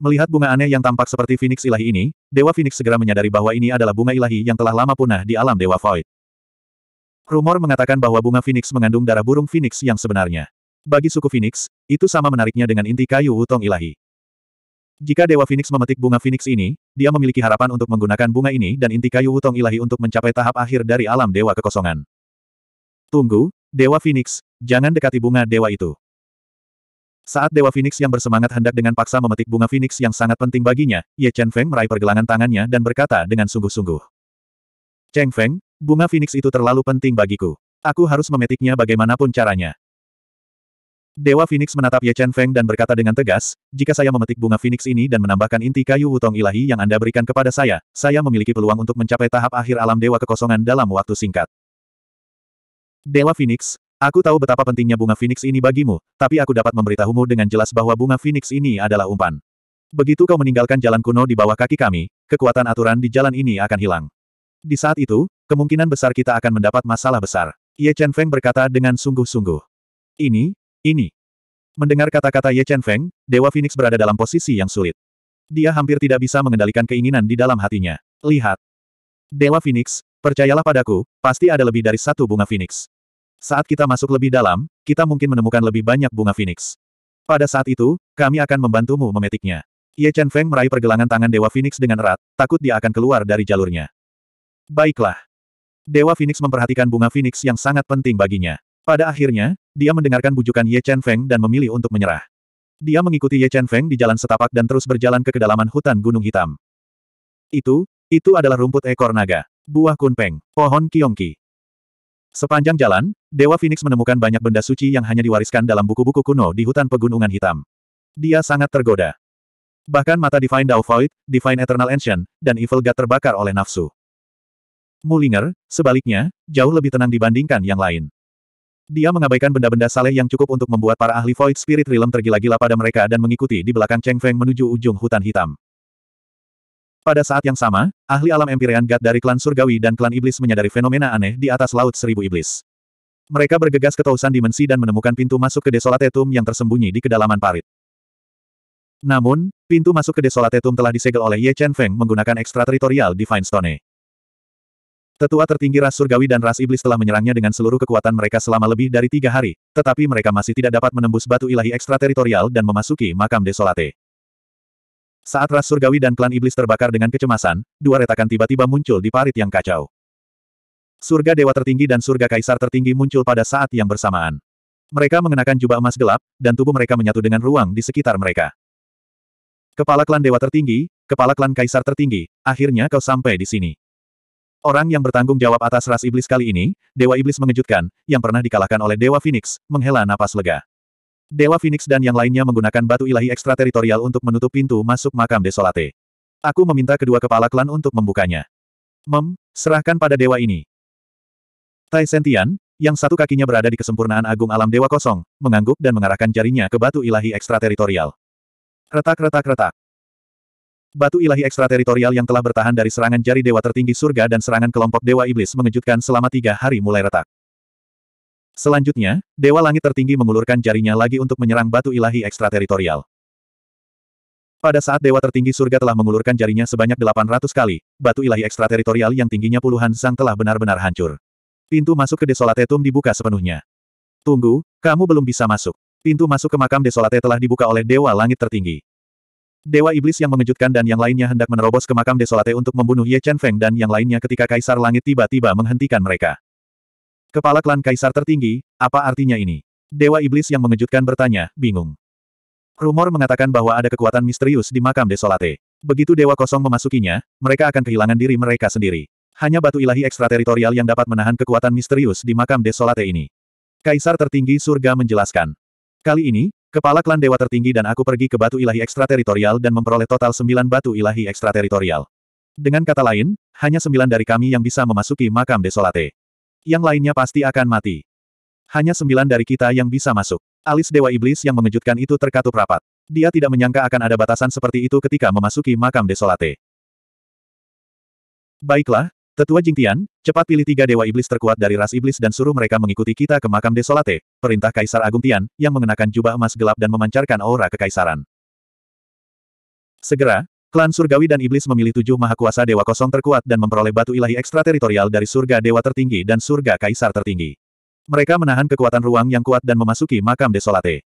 Melihat bunga aneh yang tampak seperti Phoenix ilahi ini, Dewa Phoenix segera menyadari bahwa ini adalah bunga ilahi yang telah lama punah di alam Dewa Void. Rumor mengatakan bahwa bunga Phoenix mengandung darah burung Phoenix yang sebenarnya. Bagi suku Phoenix, itu sama menariknya dengan inti kayu utong ilahi. Jika Dewa Phoenix memetik bunga Phoenix ini, dia memiliki harapan untuk menggunakan bunga ini dan inti kayu utong ilahi untuk mencapai tahap akhir dari alam Dewa Kekosongan. Tunggu, Dewa Phoenix, jangan dekati bunga Dewa itu. Saat Dewa Phoenix yang bersemangat hendak dengan paksa memetik bunga Phoenix yang sangat penting baginya, Ye Chen Feng meraih pergelangan tangannya dan berkata dengan sungguh-sungguh. Cheng Feng, bunga Phoenix itu terlalu penting bagiku. Aku harus memetiknya bagaimanapun caranya. Dewa Phoenix menatap Ye Chen Feng dan berkata dengan tegas, jika saya memetik bunga Phoenix ini dan menambahkan inti kayu wutong ilahi yang Anda berikan kepada saya, saya memiliki peluang untuk mencapai tahap akhir alam Dewa Kekosongan dalam waktu singkat. Dewa Phoenix, Aku tahu betapa pentingnya bunga Phoenix ini bagimu, tapi aku dapat memberitahumu dengan jelas bahwa bunga Phoenix ini adalah umpan. Begitu kau meninggalkan jalan kuno di bawah kaki kami, kekuatan aturan di jalan ini akan hilang. Di saat itu, kemungkinan besar kita akan mendapat masalah besar. Ye Chen Feng berkata dengan sungguh-sungguh. Ini, ini. Mendengar kata-kata Ye Chen Feng, Dewa Phoenix berada dalam posisi yang sulit. Dia hampir tidak bisa mengendalikan keinginan di dalam hatinya. Lihat. Dewa Phoenix, percayalah padaku, pasti ada lebih dari satu bunga Phoenix. Saat kita masuk lebih dalam, kita mungkin menemukan lebih banyak bunga Phoenix. Pada saat itu, kami akan membantumu memetiknya. Ye Chen Feng meraih pergelangan tangan Dewa Phoenix dengan erat, takut dia akan keluar dari jalurnya. Baiklah. Dewa Phoenix memperhatikan bunga Phoenix yang sangat penting baginya. Pada akhirnya, dia mendengarkan bujukan Ye Chen Feng dan memilih untuk menyerah. Dia mengikuti Ye Chen Feng di jalan setapak dan terus berjalan ke kedalaman hutan Gunung Hitam. Itu, itu adalah rumput ekor naga, buah kunpeng, pohon kiongki. Sepanjang jalan, Dewa Phoenix menemukan banyak benda suci yang hanya diwariskan dalam buku-buku kuno di hutan pegunungan hitam. Dia sangat tergoda. Bahkan mata Divine Dao Void, Divine Eternal Ancient, dan Evil God terbakar oleh nafsu. Mulinger, sebaliknya, jauh lebih tenang dibandingkan yang lain. Dia mengabaikan benda-benda saleh yang cukup untuk membuat para ahli Void Spirit Realm tergila-gila pada mereka dan mengikuti di belakang Cheng Feng menuju ujung hutan hitam. Pada saat yang sama, ahli alam Empyrean God dari klan surgawi dan klan iblis menyadari fenomena aneh di atas laut seribu iblis. Mereka bergegas ke Tausan Dimensi dan menemukan pintu masuk ke Desolatetum yang tersembunyi di kedalaman parit. Namun, pintu masuk ke Desolatetum telah disegel oleh Ye Chen Feng menggunakan ekstrateritorial Divine Stone. Tetua tertinggi ras surgawi dan ras iblis telah menyerangnya dengan seluruh kekuatan mereka selama lebih dari tiga hari, tetapi mereka masih tidak dapat menembus batu ilahi ekstrateritorial dan memasuki makam Desolate. Saat ras surgawi dan klan iblis terbakar dengan kecemasan, dua retakan tiba-tiba muncul di parit yang kacau. Surga dewa tertinggi dan surga kaisar tertinggi muncul pada saat yang bersamaan. Mereka mengenakan jubah emas gelap, dan tubuh mereka menyatu dengan ruang di sekitar mereka. Kepala klan dewa tertinggi, kepala klan kaisar tertinggi, akhirnya kau sampai di sini. Orang yang bertanggung jawab atas ras iblis kali ini, Dewa Iblis mengejutkan, yang pernah dikalahkan oleh Dewa Phoenix, menghela napas lega. Dewa Phoenix dan yang lainnya menggunakan batu ilahi ekstrateritorial untuk menutup pintu masuk makam Desolate. Aku meminta kedua kepala klan untuk membukanya. Mem, serahkan pada dewa ini. Tai Sentian, yang satu kakinya berada di kesempurnaan agung alam dewa kosong, mengangguk dan mengarahkan jarinya ke batu ilahi ekstrateritorial. Retak-retak-retak. Batu ilahi ekstrateritorial yang telah bertahan dari serangan jari dewa tertinggi surga dan serangan kelompok dewa iblis mengejutkan selama tiga hari mulai retak. Selanjutnya, Dewa Langit Tertinggi mengulurkan jarinya lagi untuk menyerang batu ilahi ekstrateritorial. Pada saat Dewa Tertinggi Surga telah mengulurkan jarinya sebanyak 800 kali, batu ilahi ekstrateritorial yang tingginya puluhan sang telah benar-benar hancur. Pintu masuk ke Desolatetum dibuka sepenuhnya. Tunggu, kamu belum bisa masuk. Pintu masuk ke makam Desolate telah dibuka oleh Dewa Langit Tertinggi. Dewa Iblis yang mengejutkan dan yang lainnya hendak menerobos ke makam Desolate untuk membunuh Ye Chen Feng dan yang lainnya ketika Kaisar Langit tiba-tiba menghentikan mereka. Kepala klan kaisar tertinggi, apa artinya ini? Dewa Iblis yang mengejutkan bertanya, bingung. Rumor mengatakan bahwa ada kekuatan misterius di makam Desolate. Begitu Dewa Kosong memasukinya, mereka akan kehilangan diri mereka sendiri. Hanya batu ilahi ekstrateritorial yang dapat menahan kekuatan misterius di makam Desolate ini. Kaisar tertinggi surga menjelaskan. Kali ini, kepala klan Dewa tertinggi dan aku pergi ke batu ilahi ekstrateritorial dan memperoleh total sembilan batu ilahi ekstrateritorial. Dengan kata lain, hanya sembilan dari kami yang bisa memasuki makam Desolate. Yang lainnya pasti akan mati. Hanya sembilan dari kita yang bisa masuk. Alis Dewa Iblis yang mengejutkan itu terkatup rapat. Dia tidak menyangka akan ada batasan seperti itu ketika memasuki makam desolate. Baiklah, Tetua Jingtian, cepat pilih tiga Dewa Iblis terkuat dari ras Iblis dan suruh mereka mengikuti kita ke makam desolate, perintah Kaisar Agung Tian, yang mengenakan jubah emas gelap dan memancarkan aura kekaisaran. Segera, Klan Surgawi dan Iblis memilih tujuh mahakuasa dewa kosong terkuat dan memperoleh batu ilahi ekstrateritorial dari surga dewa tertinggi dan surga kaisar tertinggi. Mereka menahan kekuatan ruang yang kuat dan memasuki makam desolate.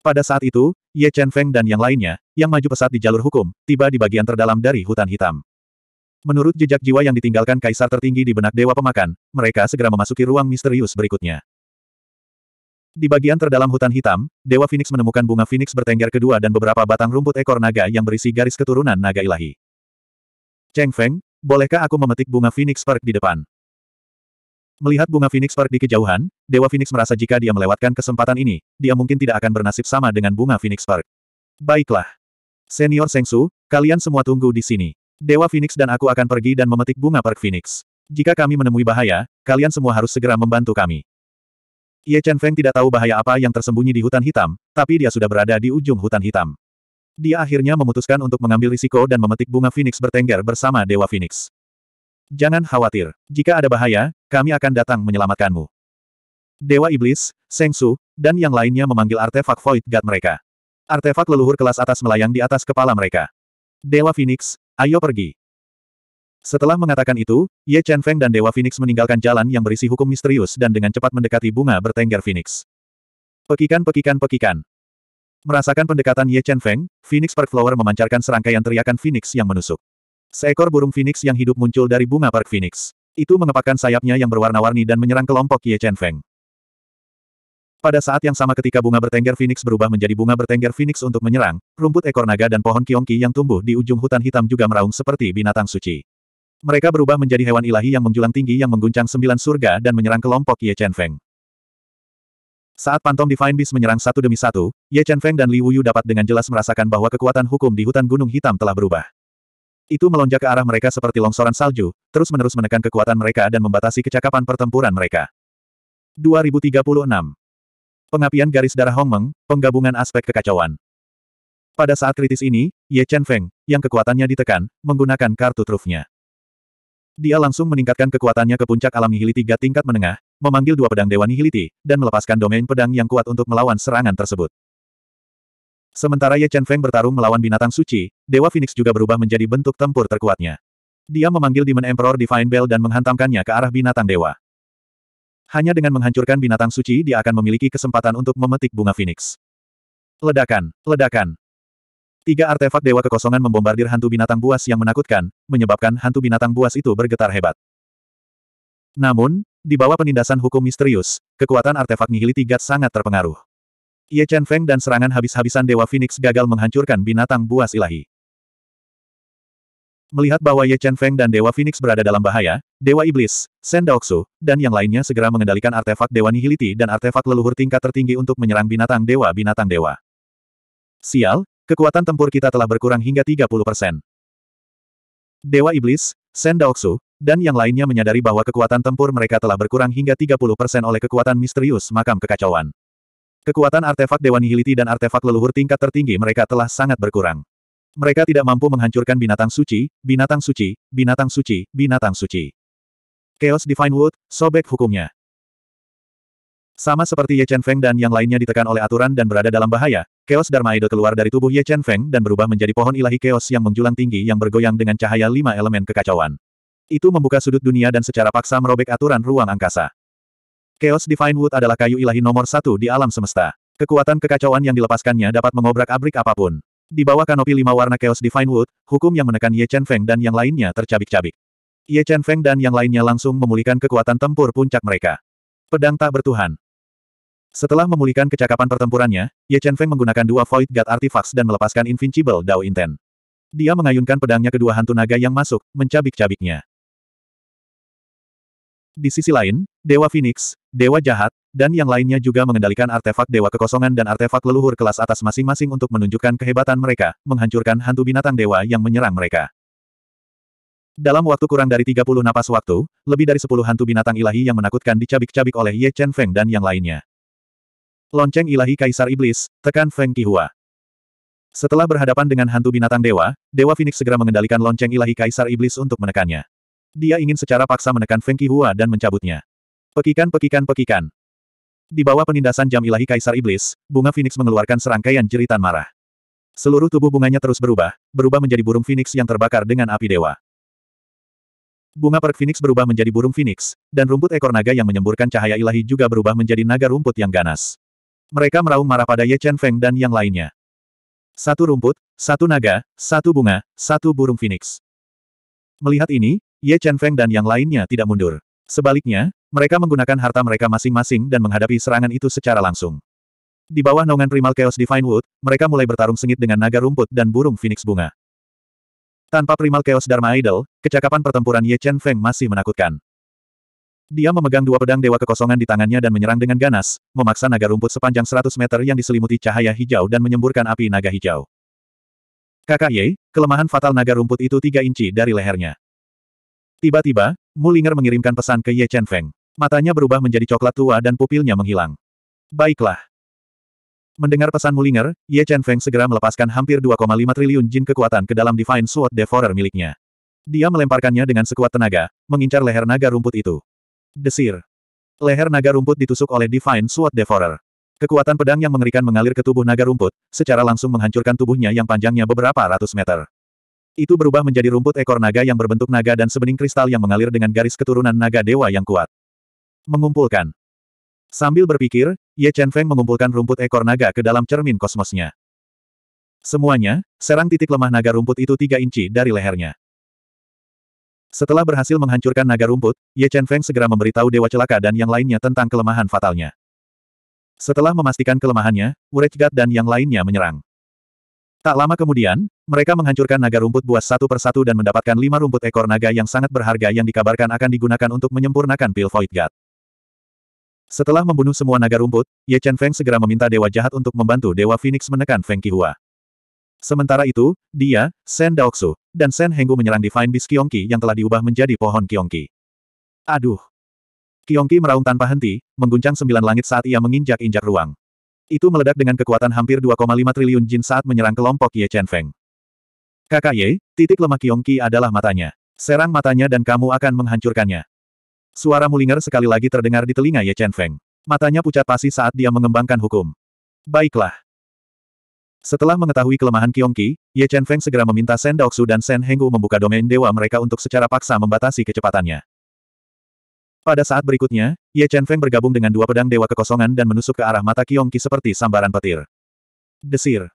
Pada saat itu, Ye Chen Feng dan yang lainnya, yang maju pesat di jalur hukum, tiba di bagian terdalam dari hutan hitam. Menurut jejak jiwa yang ditinggalkan kaisar tertinggi di benak dewa pemakan, mereka segera memasuki ruang misterius berikutnya. Di bagian terdalam hutan hitam, Dewa Phoenix menemukan bunga Phoenix bertengger kedua dan beberapa batang rumput ekor naga yang berisi garis keturunan naga ilahi. Cheng Feng, bolehkah aku memetik bunga Phoenix Park di depan? Melihat bunga Phoenix Park di kejauhan, Dewa Phoenix merasa jika dia melewatkan kesempatan ini, dia mungkin tidak akan bernasib sama dengan bunga Phoenix Park. Baiklah. Senior Sengsu, kalian semua tunggu di sini. Dewa Phoenix dan aku akan pergi dan memetik bunga Park Phoenix. Jika kami menemui bahaya, kalian semua harus segera membantu kami. Ye Chen Feng tidak tahu bahaya apa yang tersembunyi di hutan hitam, tapi dia sudah berada di ujung hutan hitam. Dia akhirnya memutuskan untuk mengambil risiko dan memetik bunga Phoenix bertengger bersama Dewa Phoenix. Jangan khawatir, jika ada bahaya, kami akan datang menyelamatkanmu. Dewa Iblis, Seng Su, dan yang lainnya memanggil artefak Void God mereka. Artefak leluhur kelas atas melayang di atas kepala mereka. Dewa Phoenix, ayo pergi. Setelah mengatakan itu, Ye Chen Feng dan Dewa Phoenix meninggalkan jalan yang berisi hukum misterius dan dengan cepat mendekati bunga bertengger Phoenix. Pekikan pekikan pekikan. Merasakan pendekatan Ye Chen Feng, Phoenix Park Flower memancarkan serangkaian teriakan Phoenix yang menusuk. Seekor burung Phoenix yang hidup muncul dari bunga Park Phoenix. Itu mengepakkan sayapnya yang berwarna-warni dan menyerang kelompok Ye Chen Feng. Pada saat yang sama ketika bunga bertengger Phoenix berubah menjadi bunga bertengger Phoenix untuk menyerang, rumput ekor naga dan pohon kiongki yang tumbuh di ujung hutan hitam juga meraung seperti binatang suci. Mereka berubah menjadi hewan ilahi yang menjulang tinggi yang mengguncang sembilan surga dan menyerang kelompok Ye Chen Feng. Saat pantom Divine Beast menyerang satu demi satu, Ye Chen Feng dan Li Wuyu dapat dengan jelas merasakan bahwa kekuatan hukum di hutan Gunung Hitam telah berubah. Itu melonjak ke arah mereka seperti longsoran salju, terus-menerus menekan kekuatan mereka dan membatasi kecakapan pertempuran mereka. 2036. Pengapian garis darah Hong Meng, penggabungan aspek kekacauan. Pada saat kritis ini, Ye Chen Feng, yang kekuatannya ditekan, menggunakan kartu trufnya. Dia langsung meningkatkan kekuatannya ke puncak alam nihili tiga tingkat menengah, memanggil dua pedang Dewa Nihiliti, dan melepaskan domain pedang yang kuat untuk melawan serangan tersebut. Sementara Ye Chen Feng bertarung melawan binatang suci, Dewa Phoenix juga berubah menjadi bentuk tempur terkuatnya. Dia memanggil Demon Emperor Divine Bell dan menghantamkannya ke arah binatang dewa. Hanya dengan menghancurkan binatang suci dia akan memiliki kesempatan untuk memetik bunga Phoenix. Ledakan, ledakan. Tiga artefak dewa kekosongan membombardir hantu binatang buas yang menakutkan, menyebabkan hantu binatang buas itu bergetar hebat. Namun, di bawah penindasan hukum misterius, kekuatan artefak nihiliti sangat terpengaruh. Ye Chen Feng dan serangan habis-habisan Dewa Phoenix gagal menghancurkan binatang buas ilahi. Melihat bahwa Ye Chen Feng dan Dewa Phoenix berada dalam bahaya, Dewa Iblis, Shen Daoksu, dan yang lainnya segera mengendalikan artefak Dewa Nihiliti dan artefak leluhur tingkat tertinggi untuk menyerang binatang dewa-binatang dewa. Sial, Kekuatan tempur kita telah berkurang hingga 30 persen. Dewa Iblis, Sen Daoksu, dan yang lainnya menyadari bahwa kekuatan tempur mereka telah berkurang hingga 30 persen oleh kekuatan misterius makam kekacauan. Kekuatan artefak Dewa Nihiliti dan artefak leluhur tingkat tertinggi mereka telah sangat berkurang. Mereka tidak mampu menghancurkan binatang suci, binatang suci, binatang suci, binatang suci. Chaos Divine Wood, sobek hukumnya. Sama seperti Ye Chen Feng dan yang lainnya ditekan oleh aturan dan berada dalam bahaya, Chaos Dharma Idol keluar dari tubuh Ye Chen Feng dan berubah menjadi pohon ilahi chaos yang menjulang tinggi yang bergoyang dengan cahaya lima elemen kekacauan. Itu membuka sudut dunia dan secara paksa merobek aturan ruang angkasa. Chaos Divine Wood adalah kayu ilahi nomor satu di alam semesta. Kekuatan kekacauan yang dilepaskannya dapat mengobrak-abrik apapun. Di bawah kanopi lima warna Chaos Divine Wood, hukum yang menekan Ye Chen Feng dan yang lainnya tercabik-cabik. Ye Chen Feng dan yang lainnya langsung memulihkan kekuatan tempur puncak mereka. Pedang tak bertuhan. Setelah memulihkan kecakapan pertempurannya, Ye Chen Feng menggunakan dua Void God Artifacts dan melepaskan Invincible Dao Inten. Dia mengayunkan pedangnya kedua hantu naga yang masuk, mencabik-cabiknya. Di sisi lain, Dewa Phoenix, Dewa Jahat, dan yang lainnya juga mengendalikan artefak Dewa Kekosongan dan artefak leluhur kelas atas masing-masing untuk menunjukkan kehebatan mereka, menghancurkan hantu binatang dewa yang menyerang mereka. Dalam waktu kurang dari 30 napas waktu, lebih dari 10 hantu binatang ilahi yang menakutkan dicabik-cabik oleh Ye Chen Feng dan yang lainnya. Lonceng ilahi Kaisar Iblis, tekan Feng Qihua. Setelah berhadapan dengan hantu binatang dewa, Dewa Phoenix segera mengendalikan lonceng ilahi Kaisar Iblis untuk menekannya. Dia ingin secara paksa menekan Feng Qihua dan mencabutnya. Pekikan-pekikan-pekikan. Di bawah penindasan jam ilahi Kaisar Iblis, bunga Phoenix mengeluarkan serangkaian jeritan marah. Seluruh tubuh bunganya terus berubah, berubah menjadi burung Phoenix yang terbakar dengan api dewa. Bunga perk Phoenix berubah menjadi burung Phoenix, dan rumput ekor naga yang menyemburkan cahaya ilahi juga berubah menjadi naga rumput yang ganas. Mereka meraung marah pada Ye Chen Feng dan yang lainnya. Satu rumput, satu naga, satu bunga, satu burung phoenix. Melihat ini, Ye Chen Feng dan yang lainnya tidak mundur. Sebaliknya, mereka menggunakan harta mereka masing-masing dan menghadapi serangan itu secara langsung. Di bawah naungan primal Chaos Divine Wood, mereka mulai bertarung sengit dengan naga rumput dan burung phoenix bunga. Tanpa primal Chaos Dharma Idol, kecakapan pertempuran Ye Chen Feng masih menakutkan. Dia memegang dua pedang dewa kekosongan di tangannya dan menyerang dengan ganas, memaksa naga rumput sepanjang 100 meter yang diselimuti cahaya hijau dan menyemburkan api naga hijau. Kakak Ye, kelemahan fatal naga rumput itu tiga inci dari lehernya. Tiba-tiba, Mulinger mengirimkan pesan ke Ye Chen Feng. Matanya berubah menjadi coklat tua dan pupilnya menghilang. Baiklah. Mendengar pesan Mulinger, Ye Chen Feng segera melepaskan hampir 2,5 triliun jin kekuatan ke dalam Divine Sword Devourer miliknya. Dia melemparkannya dengan sekuat tenaga, mengincar leher naga rumput itu. Desir. Leher naga rumput ditusuk oleh Divine Sword Devourer. Kekuatan pedang yang mengerikan mengalir ke tubuh naga rumput, secara langsung menghancurkan tubuhnya yang panjangnya beberapa ratus meter. Itu berubah menjadi rumput ekor naga yang berbentuk naga dan sebening kristal yang mengalir dengan garis keturunan naga dewa yang kuat. Mengumpulkan. Sambil berpikir, Ye Chen Feng mengumpulkan rumput ekor naga ke dalam cermin kosmosnya. Semuanya, serang titik lemah naga rumput itu tiga inci dari lehernya. Setelah berhasil menghancurkan naga rumput, Ye Chen Feng segera memberitahu Dewa Celaka dan yang lainnya tentang kelemahan fatalnya. Setelah memastikan kelemahannya, Urechgat dan yang lainnya menyerang. Tak lama kemudian, mereka menghancurkan naga rumput buas satu persatu dan mendapatkan lima rumput ekor naga yang sangat berharga yang dikabarkan akan digunakan untuk menyempurnakan pil Void God. Setelah membunuh semua naga rumput, Ye Chen Feng segera meminta Dewa Jahat untuk membantu Dewa Phoenix menekan Feng Qihua. Sementara itu, dia, Sen Daoksu, dan Sen Henggu menyerang Divine Beast Kiongki yang telah diubah menjadi pohon Kiongki. Aduh! Kiongki meraung tanpa henti, mengguncang sembilan langit saat ia menginjak-injak ruang. Itu meledak dengan kekuatan hampir 2,5 triliun jin saat menyerang kelompok Ye Chen Feng. Kakak Ye, titik lemah Kiongki adalah matanya. Serang matanya dan kamu akan menghancurkannya. Suara Mulinger sekali lagi terdengar di telinga Ye Chen Feng. Matanya pucat pasi saat dia mengembangkan hukum. Baiklah. Setelah mengetahui kelemahan Kiongki, Ye Chen Feng segera meminta Shen Daoxu dan Shen Henggu membuka domain dewa mereka untuk secara paksa membatasi kecepatannya. Pada saat berikutnya, Ye Chen Feng bergabung dengan dua pedang dewa kekosongan dan menusuk ke arah mata Kiongki seperti sambaran petir. Desir.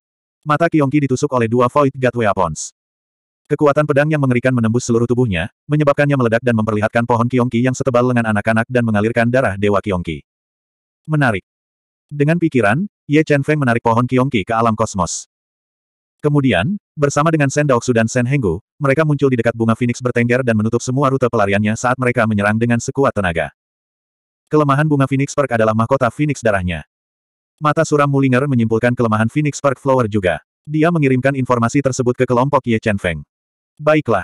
Mata Kiongki ditusuk oleh dua Void God Weapons. Kekuatan pedang yang mengerikan menembus seluruh tubuhnya, menyebabkannya meledak dan memperlihatkan pohon Kiongki yang setebal lengan anak-anak dan mengalirkan darah dewa Kiongki. Menarik. Dengan pikiran, Ye Chen Feng menarik pohon Kiongki ke alam kosmos. Kemudian, bersama dengan Sen Daoksu dan Sen Henggu, mereka muncul di dekat bunga Phoenix bertengger dan menutup semua rute pelariannya saat mereka menyerang dengan sekuat tenaga. Kelemahan bunga Phoenix Park adalah mahkota Phoenix darahnya. Mata suram Mulinger menyimpulkan kelemahan Phoenix Park Flower juga. Dia mengirimkan informasi tersebut ke kelompok Ye Chen Feng. Baiklah.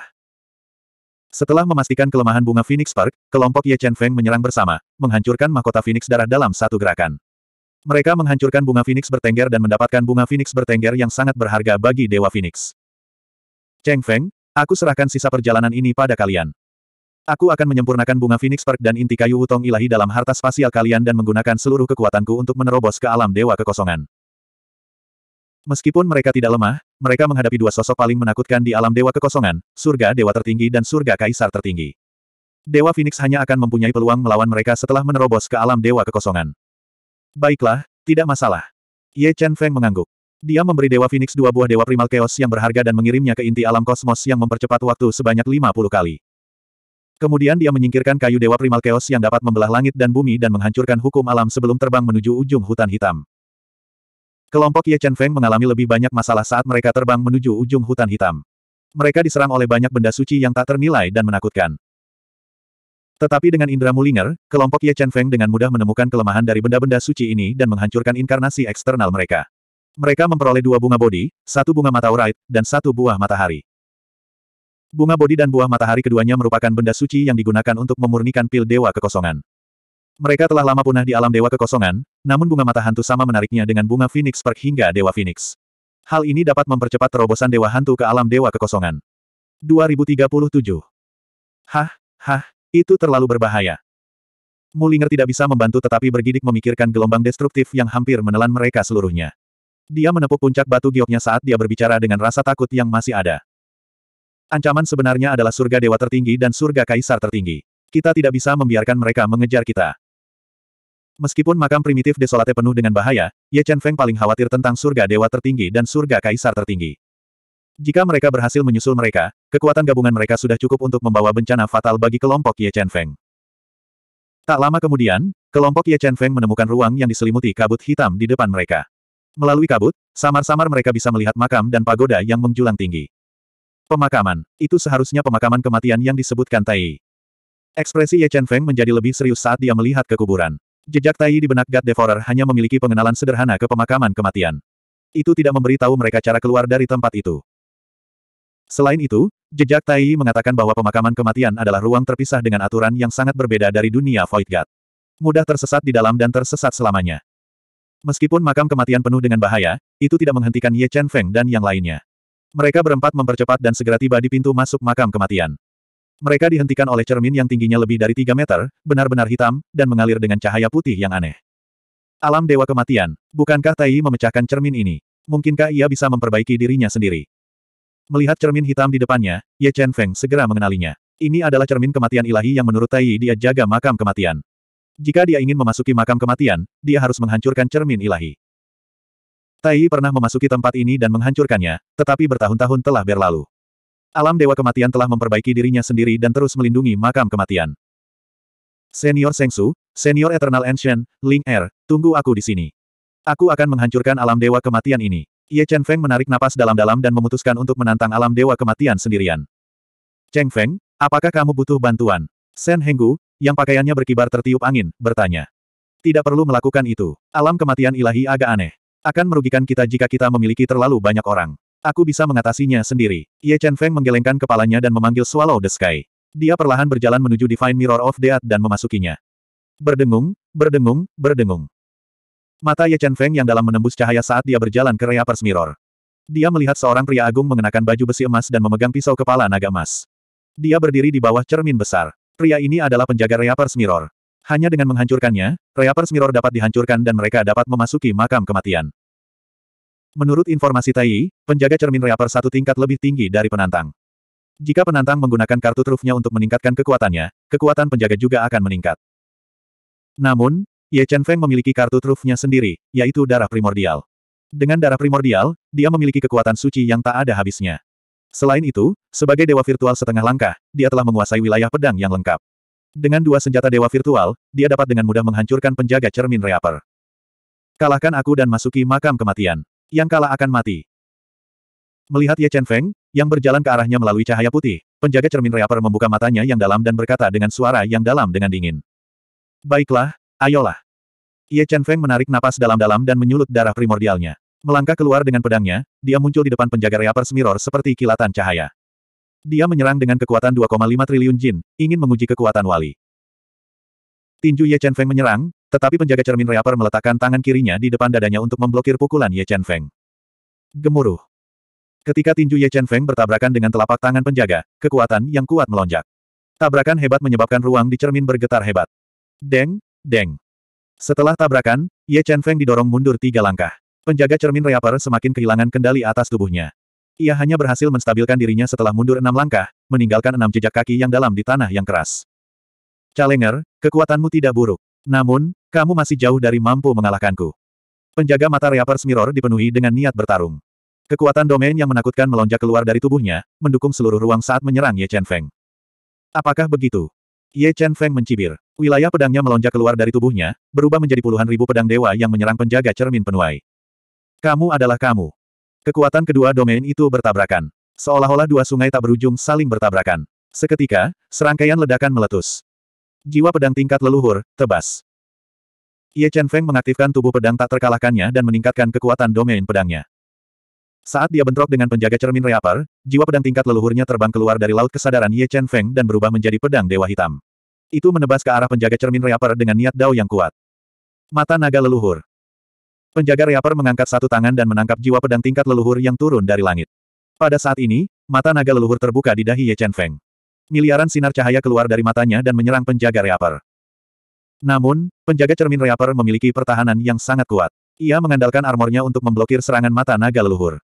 Setelah memastikan kelemahan bunga Phoenix Park, kelompok Ye Chen Feng menyerang bersama, menghancurkan mahkota Phoenix darah dalam satu gerakan. Mereka menghancurkan bunga Phoenix bertengger dan mendapatkan bunga Phoenix bertengger yang sangat berharga bagi Dewa Phoenix. Cheng Feng, aku serahkan sisa perjalanan ini pada kalian. Aku akan menyempurnakan bunga Phoenix Park dan inti kayu utong ilahi dalam harta spasial kalian dan menggunakan seluruh kekuatanku untuk menerobos ke alam dewa kekosongan. Meskipun mereka tidak lemah, mereka menghadapi dua sosok paling menakutkan di alam dewa kekosongan, surga dewa tertinggi dan surga kaisar tertinggi. Dewa Phoenix hanya akan mempunyai peluang melawan mereka setelah menerobos ke alam dewa kekosongan. Baiklah, tidak masalah. Ye Chen Feng mengangguk. Dia memberi Dewa Phoenix dua buah Dewa Primal Chaos yang berharga dan mengirimnya ke inti alam kosmos yang mempercepat waktu sebanyak 50 kali. Kemudian dia menyingkirkan kayu Dewa Primal Chaos yang dapat membelah langit dan bumi dan menghancurkan hukum alam sebelum terbang menuju ujung hutan hitam. Kelompok Ye Chen Feng mengalami lebih banyak masalah saat mereka terbang menuju ujung hutan hitam. Mereka diserang oleh banyak benda suci yang tak ternilai dan menakutkan. Tetapi dengan Indra Mulinger, kelompok Ye Chen Feng dengan mudah menemukan kelemahan dari benda-benda suci ini dan menghancurkan inkarnasi eksternal mereka. Mereka memperoleh dua bunga bodi, satu bunga mata urait, dan satu buah matahari. Bunga bodi dan buah matahari keduanya merupakan benda suci yang digunakan untuk memurnikan pil dewa kekosongan. Mereka telah lama punah di alam dewa kekosongan, namun bunga mata hantu sama menariknya dengan bunga phoenix perk hingga dewa phoenix. Hal ini dapat mempercepat terobosan dewa hantu ke alam dewa kekosongan. 2037 Hah, hah, itu terlalu berbahaya. Mulinger tidak bisa membantu tetapi bergidik memikirkan gelombang destruktif yang hampir menelan mereka seluruhnya. Dia menepuk puncak batu gioknya saat dia berbicara dengan rasa takut yang masih ada. Ancaman sebenarnya adalah surga dewa tertinggi dan surga kaisar tertinggi. Kita tidak bisa membiarkan mereka mengejar kita. Meskipun makam primitif desolate penuh dengan bahaya, Ye Chen Feng paling khawatir tentang surga dewa tertinggi dan surga kaisar tertinggi. Jika mereka berhasil menyusul mereka, kekuatan gabungan mereka sudah cukup untuk membawa bencana fatal bagi kelompok Ye Chen Feng. Tak lama kemudian, kelompok Ye Chen Feng menemukan ruang yang diselimuti kabut hitam di depan mereka. Melalui kabut, samar-samar mereka bisa melihat makam dan pagoda yang menjulang tinggi. Pemakaman. Itu seharusnya pemakaman kematian yang disebutkan Tai. Ekspresi Ye Chen Feng menjadi lebih serius saat dia melihat kekuburan. Jejak Tai di benak God Devourer hanya memiliki pengenalan sederhana ke pemakaman kematian. Itu tidak memberi tahu mereka cara keluar dari tempat itu. Selain itu, jejak Tai mengatakan bahwa pemakaman kematian adalah ruang terpisah dengan aturan yang sangat berbeda dari dunia Void God. Mudah tersesat di dalam dan tersesat selamanya. Meskipun makam kematian penuh dengan bahaya, itu tidak menghentikan Ye Chen Feng dan yang lainnya. Mereka berempat mempercepat dan segera tiba di pintu masuk makam kematian. Mereka dihentikan oleh cermin yang tingginya lebih dari 3 meter, benar-benar hitam, dan mengalir dengan cahaya putih yang aneh. Alam Dewa Kematian, bukankah Tai memecahkan cermin ini? Mungkinkah ia bisa memperbaiki dirinya sendiri? Melihat cermin hitam di depannya, Ye Chen Feng segera mengenalinya. Ini adalah cermin kematian ilahi yang menurut Tai dia jaga makam kematian. Jika dia ingin memasuki makam kematian, dia harus menghancurkan cermin ilahi. Tai pernah memasuki tempat ini dan menghancurkannya, tetapi bertahun-tahun telah berlalu. Alam Dewa Kematian telah memperbaiki dirinya sendiri dan terus melindungi makam kematian. Senior Sengsu, Senior Eternal Ancient, Ling Er, tunggu aku di sini. Aku akan menghancurkan alam Dewa Kematian ini. Ye Chen Feng menarik napas dalam-dalam dan memutuskan untuk menantang alam dewa kematian sendirian. Cheng Feng, apakah kamu butuh bantuan? Sen Henggu, yang pakaiannya berkibar tertiup angin, bertanya. Tidak perlu melakukan itu. Alam kematian ilahi agak aneh. Akan merugikan kita jika kita memiliki terlalu banyak orang. Aku bisa mengatasinya sendiri. Ye Chen Feng menggelengkan kepalanya dan memanggil Swallow the Sky. Dia perlahan berjalan menuju Divine Mirror of Death dan memasukinya. Berdengung, berdengung, berdengung. Mata Ye Chen Feng yang dalam menembus cahaya saat dia berjalan ke Rea Pers Mirror. Dia melihat seorang pria agung mengenakan baju besi emas dan memegang pisau kepala naga emas. Dia berdiri di bawah cermin besar. Pria ini adalah penjaga Rea Pers Mirror. Hanya dengan menghancurkannya, Rea Pers Mirror dapat dihancurkan dan mereka dapat memasuki makam kematian. Menurut informasi Tai, penjaga cermin Rea Pers satu tingkat lebih tinggi dari penantang. Jika penantang menggunakan kartu trufnya untuk meningkatkan kekuatannya, kekuatan penjaga juga akan meningkat. Namun, Ye Chen Feng memiliki kartu trufnya sendiri, yaitu darah primordial. Dengan darah primordial, dia memiliki kekuatan suci yang tak ada habisnya. Selain itu, sebagai dewa virtual setengah langkah, dia telah menguasai wilayah pedang yang lengkap. Dengan dua senjata dewa virtual, dia dapat dengan mudah menghancurkan penjaga cermin reaper. Kalahkan aku dan masuki makam kematian. Yang kalah akan mati. Melihat Ye Chen Feng, yang berjalan ke arahnya melalui cahaya putih, penjaga cermin reaper membuka matanya yang dalam dan berkata dengan suara yang dalam dengan dingin. Baiklah, Ayolah. Ye Chen Feng menarik napas dalam-dalam dan menyulut darah primordialnya. Melangkah keluar dengan pedangnya, dia muncul di depan penjaga Reaper Mirror seperti kilatan cahaya. Dia menyerang dengan kekuatan 2,5 triliun jin, ingin menguji kekuatan wali. Tinju Ye Chen Feng menyerang, tetapi penjaga cermin Reaper meletakkan tangan kirinya di depan dadanya untuk memblokir pukulan Ye Chen Feng. Gemuruh. Ketika tinju Ye Chen Feng bertabrakan dengan telapak tangan penjaga, kekuatan yang kuat melonjak. Tabrakan hebat menyebabkan ruang di cermin bergetar hebat. Deng, Deng. Setelah tabrakan, Ye Chen Feng didorong mundur tiga langkah. Penjaga cermin reaper semakin kehilangan kendali atas tubuhnya. Ia hanya berhasil menstabilkan dirinya setelah mundur enam langkah, meninggalkan enam jejak kaki yang dalam di tanah yang keras. Calenger, kekuatanmu tidak buruk. Namun, kamu masih jauh dari mampu mengalahkanku. Penjaga mata reaper Smiror dipenuhi dengan niat bertarung. Kekuatan domain yang menakutkan melonjak keluar dari tubuhnya, mendukung seluruh ruang saat menyerang Ye Chen Feng. Apakah begitu? Ye Chen Feng mencibir. Wilayah pedangnya melonjak keluar dari tubuhnya, berubah menjadi puluhan ribu pedang dewa yang menyerang penjaga cermin penuai. Kamu adalah kamu. Kekuatan kedua domain itu bertabrakan. Seolah-olah dua sungai tak berujung saling bertabrakan. Seketika, serangkaian ledakan meletus. Jiwa pedang tingkat leluhur, tebas. Ye Chen Feng mengaktifkan tubuh pedang tak terkalahkannya dan meningkatkan kekuatan domain pedangnya. Saat dia bentrok dengan penjaga cermin reaper, jiwa pedang tingkat leluhurnya terbang keluar dari laut kesadaran Ye Chen Feng dan berubah menjadi pedang dewa hitam. Itu menebas ke arah penjaga cermin reaper dengan niat dao yang kuat. Mata naga leluhur. Penjaga reaper mengangkat satu tangan dan menangkap jiwa pedang tingkat leluhur yang turun dari langit. Pada saat ini, mata naga leluhur terbuka di dahi Ye Chen Feng. Miliaran sinar cahaya keluar dari matanya dan menyerang penjaga reaper. Namun, penjaga cermin reaper memiliki pertahanan yang sangat kuat. Ia mengandalkan armornya untuk memblokir serangan mata naga leluhur.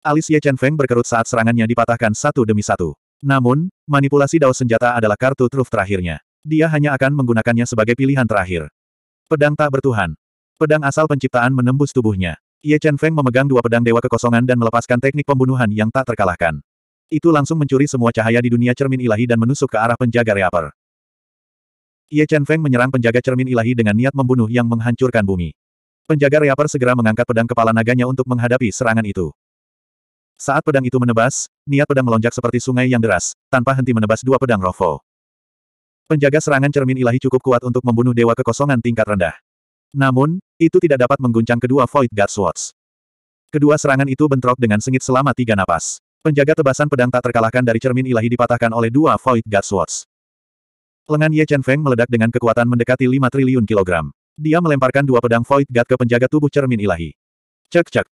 Alis Ye Chen Feng berkerut saat serangannya dipatahkan satu demi satu. Namun, manipulasi dao senjata adalah kartu truf terakhirnya. Dia hanya akan menggunakannya sebagai pilihan terakhir. Pedang tak bertuhan. Pedang asal penciptaan menembus tubuhnya. Ye Chen Feng memegang dua pedang dewa kekosongan dan melepaskan teknik pembunuhan yang tak terkalahkan. Itu langsung mencuri semua cahaya di dunia cermin ilahi dan menusuk ke arah penjaga reaper. Ye Chen Feng menyerang penjaga cermin ilahi dengan niat membunuh yang menghancurkan bumi. Penjaga reaper segera mengangkat pedang kepala naganya untuk menghadapi serangan itu. Saat pedang itu menebas, niat pedang melonjak seperti sungai yang deras, tanpa henti menebas dua pedang Rovo. Penjaga serangan cermin ilahi cukup kuat untuk membunuh dewa kekosongan tingkat rendah. Namun, itu tidak dapat mengguncang kedua Void God Swords. Kedua serangan itu bentrok dengan sengit selama tiga napas. Penjaga tebasan pedang tak terkalahkan dari cermin ilahi dipatahkan oleh dua Void God Swords. Lengan Ye Chen Feng meledak dengan kekuatan mendekati 5 triliun kilogram. Dia melemparkan dua pedang Void God ke penjaga tubuh cermin ilahi. Cek cek.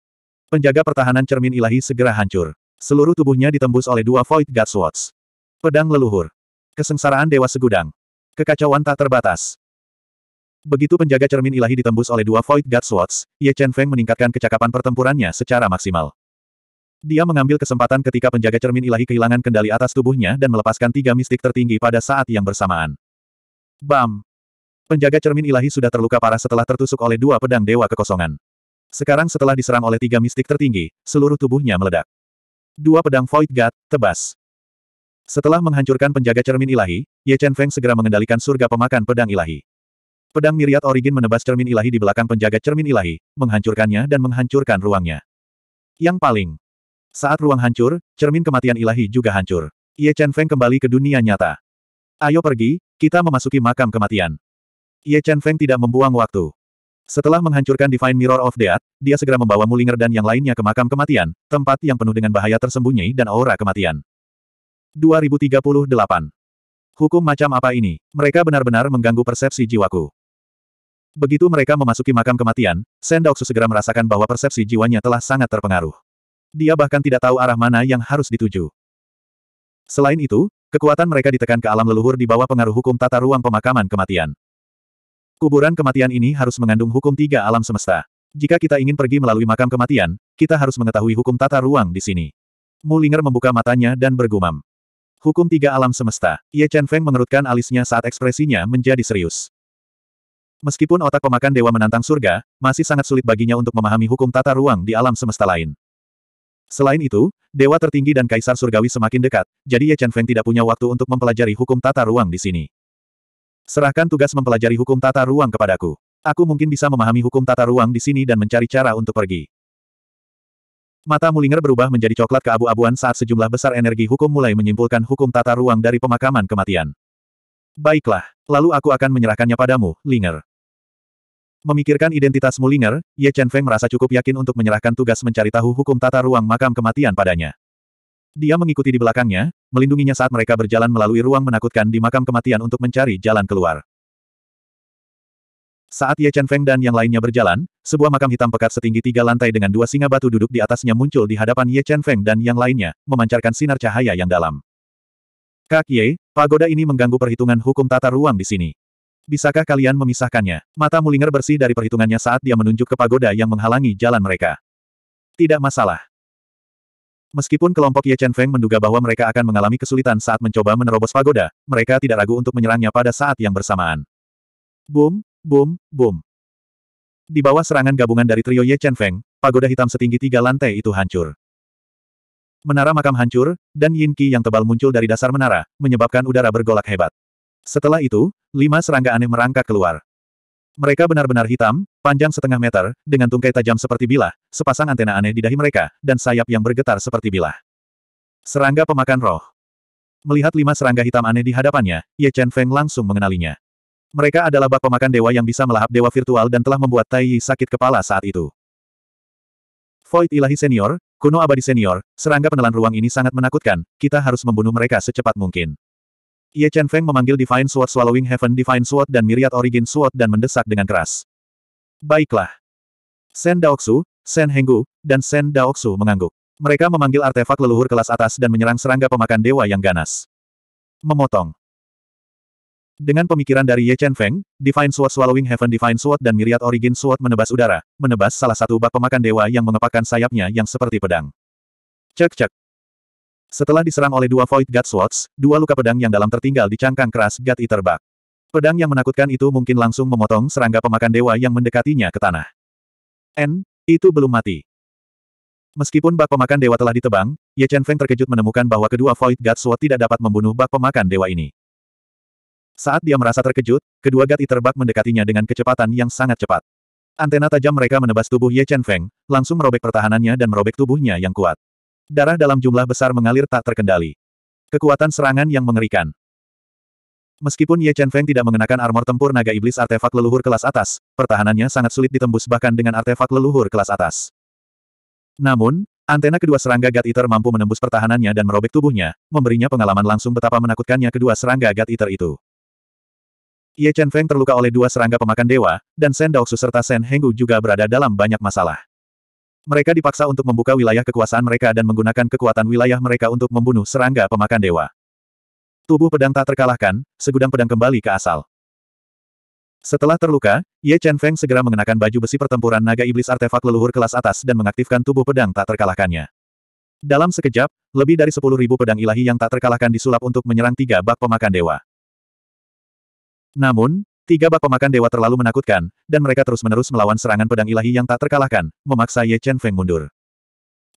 Penjaga pertahanan cermin ilahi segera hancur. Seluruh tubuhnya ditembus oleh dua Void God Swords. Pedang leluhur. Kesengsaraan Dewa Segudang. Kekacauan tak terbatas. Begitu penjaga cermin ilahi ditembus oleh dua Void God Swords, Ye Chen Feng meningkatkan kecakapan pertempurannya secara maksimal. Dia mengambil kesempatan ketika penjaga cermin ilahi kehilangan kendali atas tubuhnya dan melepaskan tiga mistik tertinggi pada saat yang bersamaan. Bam! Penjaga cermin ilahi sudah terluka parah setelah tertusuk oleh dua pedang dewa kekosongan. Sekarang setelah diserang oleh tiga mistik tertinggi, seluruh tubuhnya meledak. Dua pedang Void God, tebas. Setelah menghancurkan penjaga cermin ilahi, Ye Chen Feng segera mengendalikan surga pemakan pedang ilahi. Pedang Miriat Origin menebas cermin ilahi di belakang penjaga cermin ilahi, menghancurkannya dan menghancurkan ruangnya. Yang paling, saat ruang hancur, cermin kematian ilahi juga hancur. Ye Chen Feng kembali ke dunia nyata. Ayo pergi, kita memasuki makam kematian. Ye Chen Feng tidak membuang waktu. Setelah menghancurkan Divine Mirror of Death, dia segera membawa Mulinger dan yang lainnya ke makam kematian, tempat yang penuh dengan bahaya tersembunyi dan aura kematian. 2038. Hukum macam apa ini? Mereka benar-benar mengganggu persepsi jiwaku. Begitu mereka memasuki makam kematian, Sendoksu segera merasakan bahwa persepsi jiwanya telah sangat terpengaruh. Dia bahkan tidak tahu arah mana yang harus dituju. Selain itu, kekuatan mereka ditekan ke alam leluhur di bawah pengaruh hukum tata ruang pemakaman kematian. Kuburan kematian ini harus mengandung hukum tiga alam semesta. Jika kita ingin pergi melalui makam kematian, kita harus mengetahui hukum tata ruang di sini. Mulinger membuka matanya dan bergumam. Hukum tiga alam semesta. Ye Chen Feng mengerutkan alisnya saat ekspresinya menjadi serius. Meskipun otak pemakan dewa menantang surga, masih sangat sulit baginya untuk memahami hukum tata ruang di alam semesta lain. Selain itu, dewa tertinggi dan kaisar surgawi semakin dekat, jadi Ye Chen Feng tidak punya waktu untuk mempelajari hukum tata ruang di sini. Serahkan tugas mempelajari hukum tata ruang kepadaku. Aku mungkin bisa memahami hukum tata ruang di sini dan mencari cara untuk pergi. Mata Mulinger berubah menjadi coklat keabu-abuan saat sejumlah besar energi hukum mulai menyimpulkan hukum tata ruang dari pemakaman kematian. Baiklah, lalu aku akan menyerahkannya padamu, Linger. Memikirkan identitas Mulinger, Ye Chen Feng merasa cukup yakin untuk menyerahkan tugas mencari tahu hukum tata ruang makam kematian padanya. Dia mengikuti di belakangnya, melindunginya saat mereka berjalan melalui ruang menakutkan di makam kematian untuk mencari jalan keluar. Saat Ye Chen Feng dan yang lainnya berjalan, sebuah makam hitam pekat setinggi tiga lantai dengan dua singa batu duduk di atasnya muncul di hadapan Ye Chen Feng dan yang lainnya, memancarkan sinar cahaya yang dalam. Kak Ye, pagoda ini mengganggu perhitungan hukum tata ruang di sini. Bisakah kalian memisahkannya? Mata Mulinger bersih dari perhitungannya saat dia menunjuk ke pagoda yang menghalangi jalan mereka. Tidak masalah. Meskipun kelompok Ye Chen Feng menduga bahwa mereka akan mengalami kesulitan saat mencoba menerobos pagoda, mereka tidak ragu untuk menyerangnya pada saat yang bersamaan. Boom, boom, boom. Di bawah serangan gabungan dari trio Ye Chen Feng, pagoda hitam setinggi tiga lantai itu hancur. Menara makam hancur, dan yin qi yang tebal muncul dari dasar menara, menyebabkan udara bergolak hebat. Setelah itu, lima serangga aneh merangkak keluar. Mereka benar-benar hitam, Panjang setengah meter, dengan tungkai tajam seperti bilah, sepasang antena aneh di dahi mereka, dan sayap yang bergetar seperti bilah. Serangga pemakan roh. Melihat lima serangga hitam aneh di hadapannya, Ye Chen Feng langsung mengenalinya. Mereka adalah bak pemakan dewa yang bisa melahap dewa virtual dan telah membuat Tai Yi sakit kepala saat itu. Void ilahi senior, kuno abadi senior, serangga penelan ruang ini sangat menakutkan, kita harus membunuh mereka secepat mungkin. Ye Chen Feng memanggil Divine Sword Swallowing Heaven Divine Sword dan Myriad Origin Sword dan mendesak dengan keras. Baiklah. Sen Daoksu, Sen Henggu, dan Sen Daoksu mengangguk. Mereka memanggil artefak leluhur kelas atas dan menyerang serangga pemakan dewa yang ganas. Memotong. Dengan pemikiran dari Ye Chen Feng, Divine Sword Swallowing Heaven Divine Sword dan Myriad Origin Sword menebas udara, menebas salah satu bak pemakan dewa yang mengepakkan sayapnya yang seperti pedang. Cek-cek. Setelah diserang oleh dua Void God Swords, dua luka pedang yang dalam tertinggal di cangkang keras God Eater Bug. Pedang yang menakutkan itu mungkin langsung memotong serangga pemakan dewa yang mendekatinya ke tanah. N, itu belum mati. Meskipun bak pemakan dewa telah ditebang, Ye Chen Feng terkejut menemukan bahwa kedua Void God Sword tidak dapat membunuh bak pemakan dewa ini. Saat dia merasa terkejut, kedua God Eater bak mendekatinya dengan kecepatan yang sangat cepat. Antena tajam mereka menebas tubuh Ye Chen Feng, langsung merobek pertahanannya dan merobek tubuhnya yang kuat. Darah dalam jumlah besar mengalir tak terkendali. Kekuatan serangan yang mengerikan. Meskipun Ye Chen Feng tidak mengenakan armor tempur naga iblis artefak leluhur kelas atas, pertahanannya sangat sulit ditembus bahkan dengan artefak leluhur kelas atas. Namun, antena kedua serangga God Eater mampu menembus pertahanannya dan merobek tubuhnya, memberinya pengalaman langsung betapa menakutkannya kedua serangga God Eater itu. Ye Chen Feng terluka oleh dua serangga pemakan dewa, dan Shen Daoksu serta Shen Henggu juga berada dalam banyak masalah. Mereka dipaksa untuk membuka wilayah kekuasaan mereka dan menggunakan kekuatan wilayah mereka untuk membunuh serangga pemakan dewa. Tubuh pedang tak terkalahkan, segudang pedang kembali ke asal. Setelah terluka, Ye Chen Feng segera mengenakan baju besi pertempuran naga iblis artefak leluhur kelas atas dan mengaktifkan tubuh pedang tak terkalahkannya. Dalam sekejap, lebih dari sepuluh ribu pedang ilahi yang tak terkalahkan disulap untuk menyerang tiga bak pemakan dewa. Namun, tiga bak pemakan dewa terlalu menakutkan, dan mereka terus-menerus melawan serangan pedang ilahi yang tak terkalahkan, memaksa Ye Chen Feng mundur.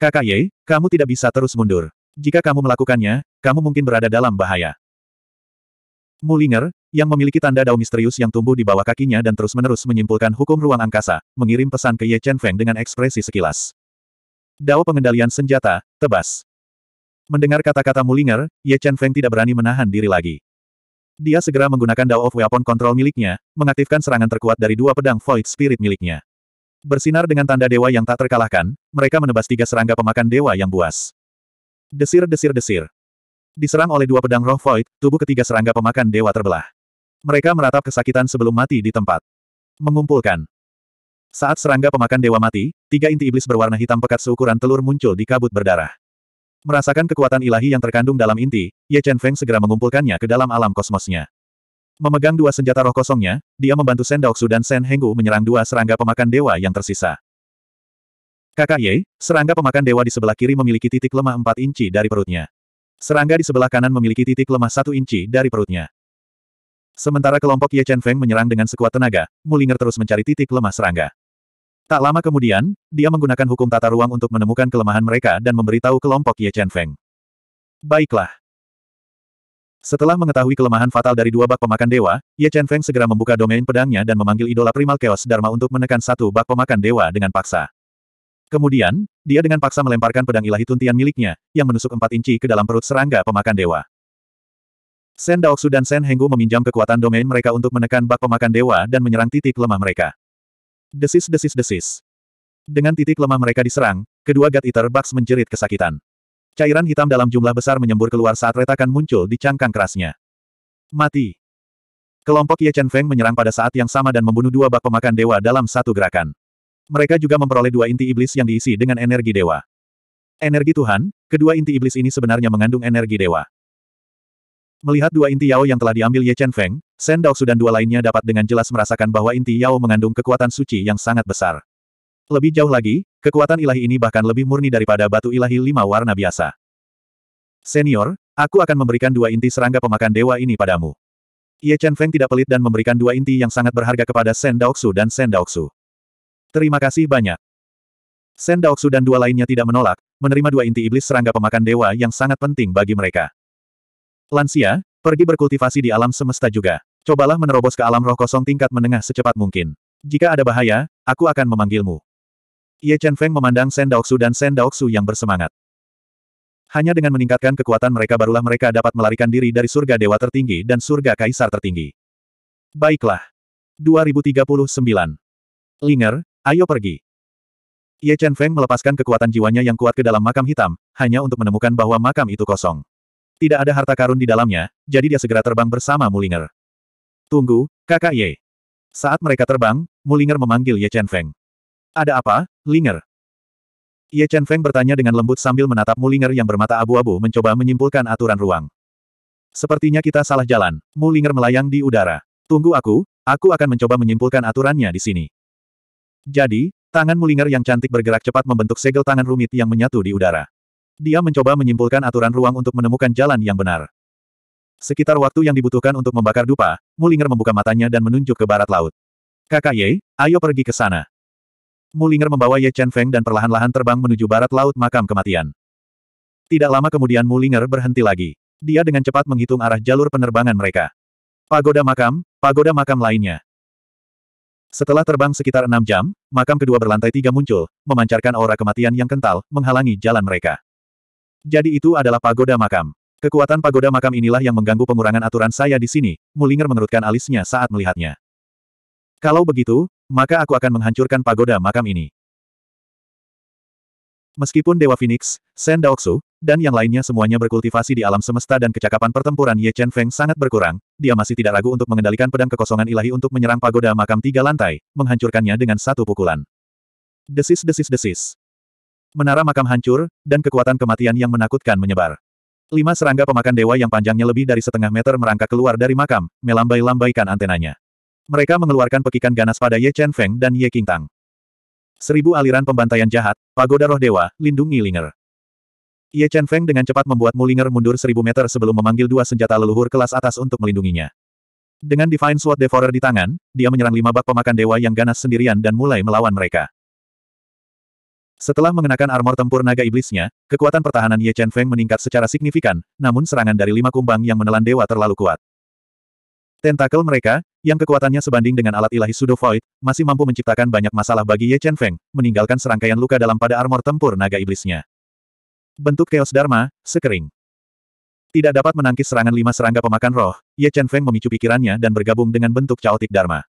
Kakak Ye, kamu tidak bisa terus mundur. Jika kamu melakukannya, kamu mungkin berada dalam bahaya. Mulinger, yang memiliki tanda dao misterius yang tumbuh di bawah kakinya dan terus-menerus menyimpulkan hukum ruang angkasa, mengirim pesan ke Ye Chen Feng dengan ekspresi sekilas. Dao pengendalian senjata, tebas. Mendengar kata-kata Mulinger, Ye Chen Feng tidak berani menahan diri lagi. Dia segera menggunakan Dao of Weapon Control miliknya, mengaktifkan serangan terkuat dari dua pedang Void Spirit miliknya. Bersinar dengan tanda dewa yang tak terkalahkan, mereka menebas tiga serangga pemakan dewa yang buas. Desir-desir-desir. Diserang oleh dua pedang roh void, tubuh ketiga serangga pemakan dewa terbelah. Mereka meratap kesakitan sebelum mati di tempat. Mengumpulkan. Saat serangga pemakan dewa mati, tiga inti iblis berwarna hitam pekat seukuran telur muncul di kabut berdarah. Merasakan kekuatan ilahi yang terkandung dalam inti, Ye Chen Feng segera mengumpulkannya ke dalam alam kosmosnya. Memegang dua senjata roh kosongnya, dia membantu Sen Daoksu dan Sen Henggu menyerang dua serangga pemakan dewa yang tersisa. Kakak Ye, serangga pemakan dewa di sebelah kiri memiliki titik lemah 4 inci dari perutnya. Serangga di sebelah kanan memiliki titik lemah 1 inci dari perutnya. Sementara kelompok Ye Chen Feng menyerang dengan sekuat tenaga, Mulinger terus mencari titik lemah serangga. Tak lama kemudian, dia menggunakan hukum tata ruang untuk menemukan kelemahan mereka dan memberitahu kelompok Ye Chen Feng. Baiklah. Setelah mengetahui kelemahan fatal dari dua bak pemakan dewa, Ye Chen Feng segera membuka domain pedangnya dan memanggil idola primal chaos Dharma untuk menekan satu bak pemakan dewa dengan paksa. Kemudian, dia dengan paksa melemparkan pedang ilahi tuntian miliknya, yang menusuk empat inci ke dalam perut serangga pemakan dewa. Sen Daoksu dan Sen Henggu meminjam kekuatan domain mereka untuk menekan bak pemakan dewa dan menyerang titik lemah mereka. Desis-desis-desis. Dengan titik lemah mereka diserang, kedua God Eater Bugs menjerit kesakitan. Cairan hitam dalam jumlah besar menyembur keluar saat retakan muncul di cangkang kerasnya. Mati. Kelompok Ye Chen Feng menyerang pada saat yang sama dan membunuh dua bak pemakan dewa dalam satu gerakan. Mereka juga memperoleh dua inti iblis yang diisi dengan energi dewa. Energi Tuhan, kedua inti iblis ini sebenarnya mengandung energi dewa. Melihat dua inti Yao yang telah diambil Ye Chen Feng, Shen Daosu dan dua lainnya dapat dengan jelas merasakan bahwa inti Yao mengandung kekuatan suci yang sangat besar. Lebih jauh lagi, kekuatan ilahi ini bahkan lebih murni daripada batu ilahi lima warna biasa. Senior, aku akan memberikan dua inti serangga pemakan dewa ini padamu. Ye Chen Feng tidak pelit dan memberikan dua inti yang sangat berharga kepada Shen Daoxu dan Shen Daoxu. Terima kasih banyak. Sen Daoksu dan dua lainnya tidak menolak, menerima dua inti iblis serangga pemakan dewa yang sangat penting bagi mereka. Lansia, pergi berkultivasi di alam semesta juga. Cobalah menerobos ke alam roh kosong tingkat menengah secepat mungkin. Jika ada bahaya, aku akan memanggilmu. Ye Chen Feng memandang Sen Daoksu dan Sen Daoksu yang bersemangat. Hanya dengan meningkatkan kekuatan mereka barulah mereka dapat melarikan diri dari surga dewa tertinggi dan surga kaisar tertinggi. Baiklah. 2039. Linger, Ayo pergi. Ye Chen Feng melepaskan kekuatan jiwanya yang kuat ke dalam makam hitam, hanya untuk menemukan bahwa makam itu kosong. Tidak ada harta karun di dalamnya, jadi dia segera terbang bersama Mulinger. Tunggu, kakak Ye. Saat mereka terbang, Mulinger memanggil Ye Chen Feng. Ada apa, Linger? Ye Chen Feng bertanya dengan lembut sambil menatap Mulinger yang bermata abu-abu mencoba menyimpulkan aturan ruang. Sepertinya kita salah jalan. Mulinger melayang di udara. Tunggu aku, aku akan mencoba menyimpulkan aturannya di sini. Jadi, tangan Mulinger yang cantik bergerak cepat membentuk segel tangan rumit yang menyatu di udara. Dia mencoba menyimpulkan aturan ruang untuk menemukan jalan yang benar. Sekitar waktu yang dibutuhkan untuk membakar dupa, Mulinger membuka matanya dan menunjuk ke barat laut. Kakak Ye, ayo pergi ke sana. Mulinger membawa Ye Chen Feng dan perlahan-lahan terbang menuju barat laut makam kematian. Tidak lama kemudian Mulinger berhenti lagi. Dia dengan cepat menghitung arah jalur penerbangan mereka. Pagoda makam, pagoda makam lainnya. Setelah terbang sekitar enam jam, makam kedua berlantai tiga muncul, memancarkan aura kematian yang kental, menghalangi jalan mereka. Jadi itu adalah pagoda makam. Kekuatan pagoda makam inilah yang mengganggu pengurangan aturan saya di sini, Mulinger mengerutkan alisnya saat melihatnya. Kalau begitu, maka aku akan menghancurkan pagoda makam ini. Meskipun Dewa Phoenix, Shen Daoksu, dan yang lainnya semuanya berkultivasi di alam semesta dan kecakapan pertempuran Ye Chen Feng sangat berkurang, dia masih tidak ragu untuk mengendalikan pedang kekosongan ilahi untuk menyerang pagoda makam tiga lantai, menghancurkannya dengan satu pukulan. Desis-desis-desis. Menara makam hancur, dan kekuatan kematian yang menakutkan menyebar. Lima serangga pemakan dewa yang panjangnya lebih dari setengah meter merangkak keluar dari makam, melambai-lambaikan antenanya. Mereka mengeluarkan pekikan ganas pada Ye Chen Feng dan Ye Tang. Seribu aliran pembantaian jahat, pagoda roh dewa, lindungi Linger. Ye Chen Feng dengan cepat membuat Mulinger mundur seribu meter sebelum memanggil dua senjata leluhur kelas atas untuk melindunginya. Dengan Divine Sword Devourer di tangan, dia menyerang lima bak pemakan dewa yang ganas sendirian dan mulai melawan mereka. Setelah mengenakan armor tempur naga iblisnya, kekuatan pertahanan Ye Chen Feng meningkat secara signifikan, namun serangan dari lima kumbang yang menelan dewa terlalu kuat. Tentakel mereka, yang kekuatannya sebanding dengan alat ilahi Sudo Void, masih mampu menciptakan banyak masalah bagi Ye Chen Feng, meninggalkan serangkaian luka dalam pada armor tempur naga iblisnya. Bentuk Chaos Dharma, sekering. Tidak dapat menangkis serangan lima serangga pemakan roh, Ye Chen Feng memicu pikirannya dan bergabung dengan bentuk Chaotic Dharma.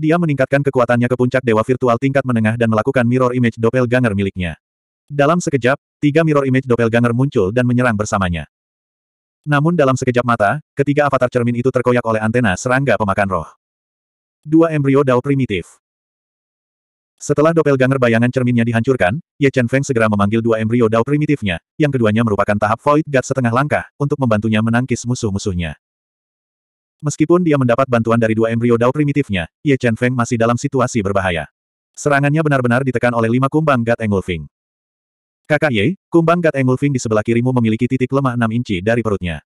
Dia meningkatkan kekuatannya ke puncak dewa virtual tingkat menengah dan melakukan mirror image doppelganger miliknya. Dalam sekejap, tiga mirror image doppelganger muncul dan menyerang bersamanya. Namun dalam sekejap mata, ketiga avatar cermin itu terkoyak oleh antena serangga pemakan roh. Dua embrio dao primitif. Setelah doppelganger bayangan cerminnya dihancurkan, Ye Chen Feng segera memanggil dua embrio dao primitifnya, yang keduanya merupakan tahap void god setengah langkah, untuk membantunya menangkis musuh-musuhnya. Meskipun dia mendapat bantuan dari dua embrio dao primitifnya, Ye Chen Feng masih dalam situasi berbahaya. Serangannya benar-benar ditekan oleh lima kumbang God Engulfing. Kakak Ye, kumbang Gat Engulfing di sebelah kirimu memiliki titik lemah 6 inci dari perutnya.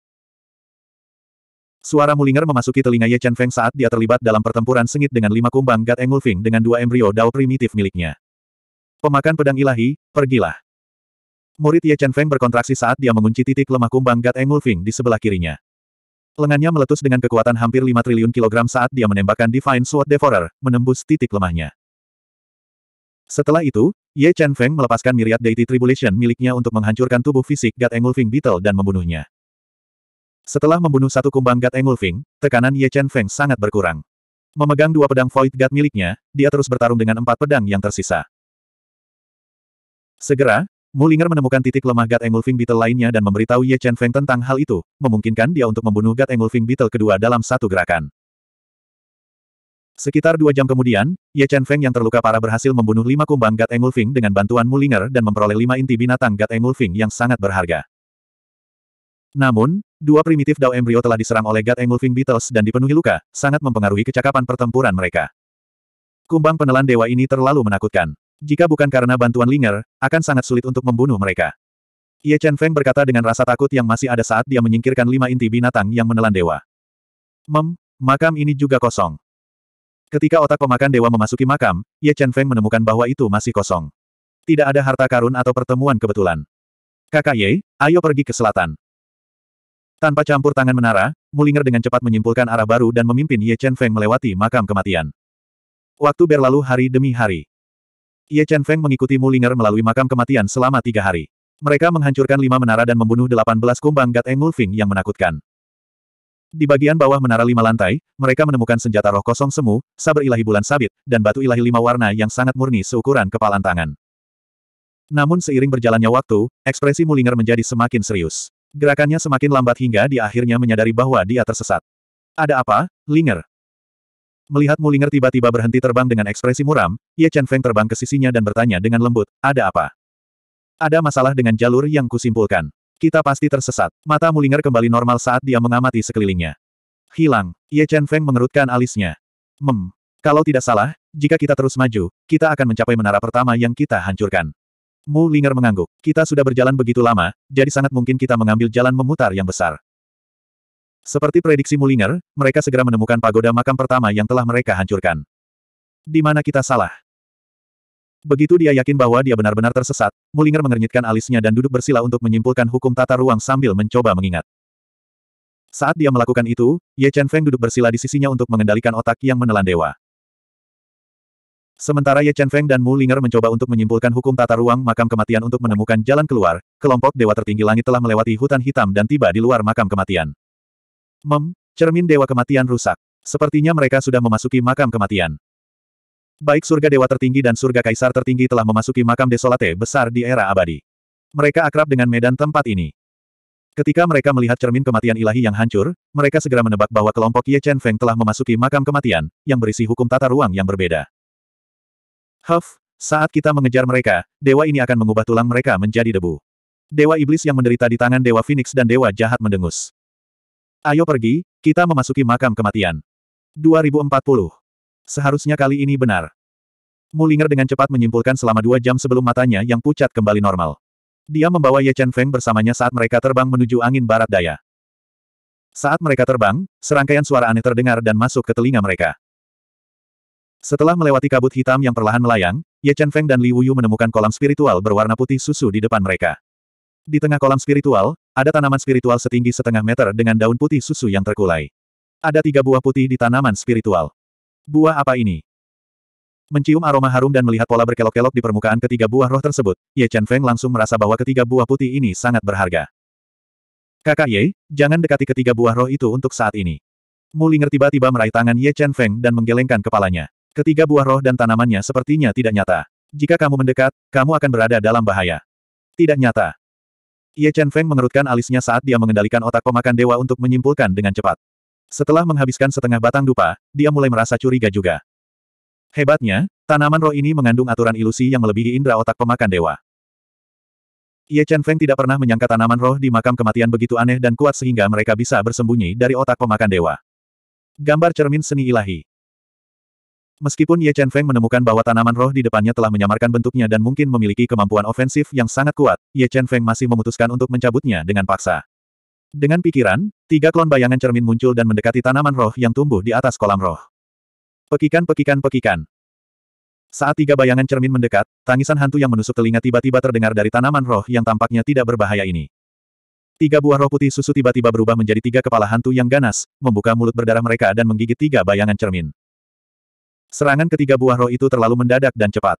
Suara Mulinger memasuki telinga Ye Chen Feng saat dia terlibat dalam pertempuran sengit dengan lima kumbang Gat Engulfing dengan dua embrio Dao primitif miliknya. Pemakan pedang ilahi, pergilah. Murid Ye Chen Feng berkontraksi saat dia mengunci titik lemah kumbang Gat Engulfing di sebelah kirinya. Lengannya meletus dengan kekuatan hampir 5 triliun kilogram saat dia menembakkan Divine Sword Devourer, menembus titik lemahnya. Setelah itu, Ye Chen Feng melepaskan miriat deity tribulation miliknya untuk menghancurkan tubuh fisik God Engulfing Beetle dan membunuhnya. Setelah membunuh satu kumbang God Engulfing, tekanan Ye Chen Feng sangat berkurang. Memegang dua pedang Void God miliknya, dia terus bertarung dengan empat pedang yang tersisa. Segera, Mulinger menemukan titik lemah God Engulfing Beetle lainnya dan memberitahu Ye Chen Feng tentang hal itu, memungkinkan dia untuk membunuh God Engulfing Beetle kedua dalam satu gerakan. Sekitar dua jam kemudian, Ye Chen Feng yang terluka parah berhasil membunuh lima kumbang Gat Engulfing dengan bantuan Mulinger dan memperoleh lima inti binatang Gat Engulfing yang sangat berharga. Namun, dua primitif Dao Embryo telah diserang oleh Gat Engulfing Beatles dan dipenuhi luka, sangat mempengaruhi kecakapan pertempuran mereka. Kumbang penelan dewa ini terlalu menakutkan. Jika bukan karena bantuan Linger, akan sangat sulit untuk membunuh mereka. Ye Chen Feng berkata dengan rasa takut yang masih ada saat dia menyingkirkan lima inti binatang yang menelan dewa. Mem, makam ini juga kosong. Ketika otak pemakan dewa memasuki makam, Ye Chen Feng menemukan bahwa itu masih kosong. Tidak ada harta karun atau pertemuan kebetulan. Kakak Ye, ayo pergi ke selatan. Tanpa campur tangan menara, Mulinger dengan cepat menyimpulkan arah baru dan memimpin Ye Chen Feng melewati makam kematian. Waktu berlalu hari demi hari. Ye Chen Feng mengikuti Mulinger melalui makam kematian selama tiga hari. Mereka menghancurkan lima menara dan membunuh delapan belas kumbang Gat Engulfing yang menakutkan. Di bagian bawah menara lima lantai, mereka menemukan senjata roh kosong semu, sabar ilahi bulan sabit, dan batu ilahi lima warna yang sangat murni seukuran kepalan tangan. Namun seiring berjalannya waktu, ekspresi Mulinger menjadi semakin serius. Gerakannya semakin lambat hingga dia akhirnya menyadari bahwa dia tersesat. Ada apa, Linger? Melihat Mulinger tiba-tiba berhenti terbang dengan ekspresi muram, Ye Chen Feng terbang ke sisinya dan bertanya dengan lembut, ada apa? Ada masalah dengan jalur yang kusimpulkan. Kita pasti tersesat. Mata Mulinger kembali normal saat dia mengamati sekelilingnya. Hilang. Ye Chen Feng mengerutkan alisnya. Mem. Kalau tidak salah, jika kita terus maju, kita akan mencapai menara pertama yang kita hancurkan. Mu Linger mengangguk. Kita sudah berjalan begitu lama, jadi sangat mungkin kita mengambil jalan memutar yang besar. Seperti prediksi Mulinger, mereka segera menemukan pagoda makam pertama yang telah mereka hancurkan. Di mana kita salah? Begitu dia yakin bahwa dia benar-benar tersesat, Mulinger mengernyitkan alisnya dan duduk bersila untuk menyimpulkan hukum tata ruang sambil mencoba mengingat. Saat dia melakukan itu, Ye Chen Feng duduk bersila di sisinya untuk mengendalikan otak yang menelan dewa. Sementara Ye Chen Feng dan Mu Ling'er mencoba untuk menyimpulkan hukum tata ruang makam kematian untuk menemukan jalan keluar, kelompok dewa tertinggi langit telah melewati hutan hitam dan tiba di luar makam kematian. Mem, cermin dewa kematian rusak. Sepertinya mereka sudah memasuki makam kematian. Baik surga dewa tertinggi dan surga kaisar tertinggi telah memasuki makam desolate besar di era abadi. Mereka akrab dengan medan tempat ini. Ketika mereka melihat cermin kematian ilahi yang hancur, mereka segera menebak bahwa kelompok Ye Chen Feng telah memasuki makam kematian, yang berisi hukum tata ruang yang berbeda. Huff, saat kita mengejar mereka, dewa ini akan mengubah tulang mereka menjadi debu. Dewa iblis yang menderita di tangan dewa Phoenix dan dewa jahat mendengus. Ayo pergi, kita memasuki makam kematian. 2040 Seharusnya kali ini benar. Mulinger dengan cepat menyimpulkan selama dua jam sebelum matanya yang pucat kembali normal. Dia membawa Ye Chen Feng bersamanya saat mereka terbang menuju angin barat daya. Saat mereka terbang, serangkaian suara aneh terdengar dan masuk ke telinga mereka. Setelah melewati kabut hitam yang perlahan melayang, Ye Chen Feng dan Li Wuyu menemukan kolam spiritual berwarna putih susu di depan mereka. Di tengah kolam spiritual, ada tanaman spiritual setinggi setengah meter dengan daun putih susu yang terkulai. Ada tiga buah putih di tanaman spiritual. Buah apa ini? Mencium aroma harum dan melihat pola berkelok-kelok di permukaan ketiga buah roh tersebut, Ye Chen Feng langsung merasa bahwa ketiga buah putih ini sangat berharga. Kakak Ye, jangan dekati ketiga buah roh itu untuk saat ini. Mulinger tiba-tiba meraih tangan Ye Chen Feng dan menggelengkan kepalanya. Ketiga buah roh dan tanamannya sepertinya tidak nyata. Jika kamu mendekat, kamu akan berada dalam bahaya. Tidak nyata. Ye Chen Feng mengerutkan alisnya saat dia mengendalikan otak pemakan dewa untuk menyimpulkan dengan cepat. Setelah menghabiskan setengah batang dupa, dia mulai merasa curiga juga. Hebatnya, tanaman roh ini mengandung aturan ilusi yang melebihi indera otak pemakan dewa. Ye Chen Feng tidak pernah menyangka tanaman roh di makam kematian begitu aneh dan kuat sehingga mereka bisa bersembunyi dari otak pemakan dewa. Gambar cermin seni ilahi. Meskipun Ye Chen Feng menemukan bahwa tanaman roh di depannya telah menyamarkan bentuknya dan mungkin memiliki kemampuan ofensif yang sangat kuat, Ye Chen Feng masih memutuskan untuk mencabutnya dengan paksa. Dengan pikiran, tiga klon bayangan cermin muncul dan mendekati tanaman roh yang tumbuh di atas kolam roh. Pekikan-pekikan-pekikan. Saat tiga bayangan cermin mendekat, tangisan hantu yang menusuk telinga tiba-tiba terdengar dari tanaman roh yang tampaknya tidak berbahaya ini. Tiga buah roh putih susu tiba-tiba berubah menjadi tiga kepala hantu yang ganas, membuka mulut berdarah mereka dan menggigit tiga bayangan cermin. Serangan ketiga buah roh itu terlalu mendadak dan cepat.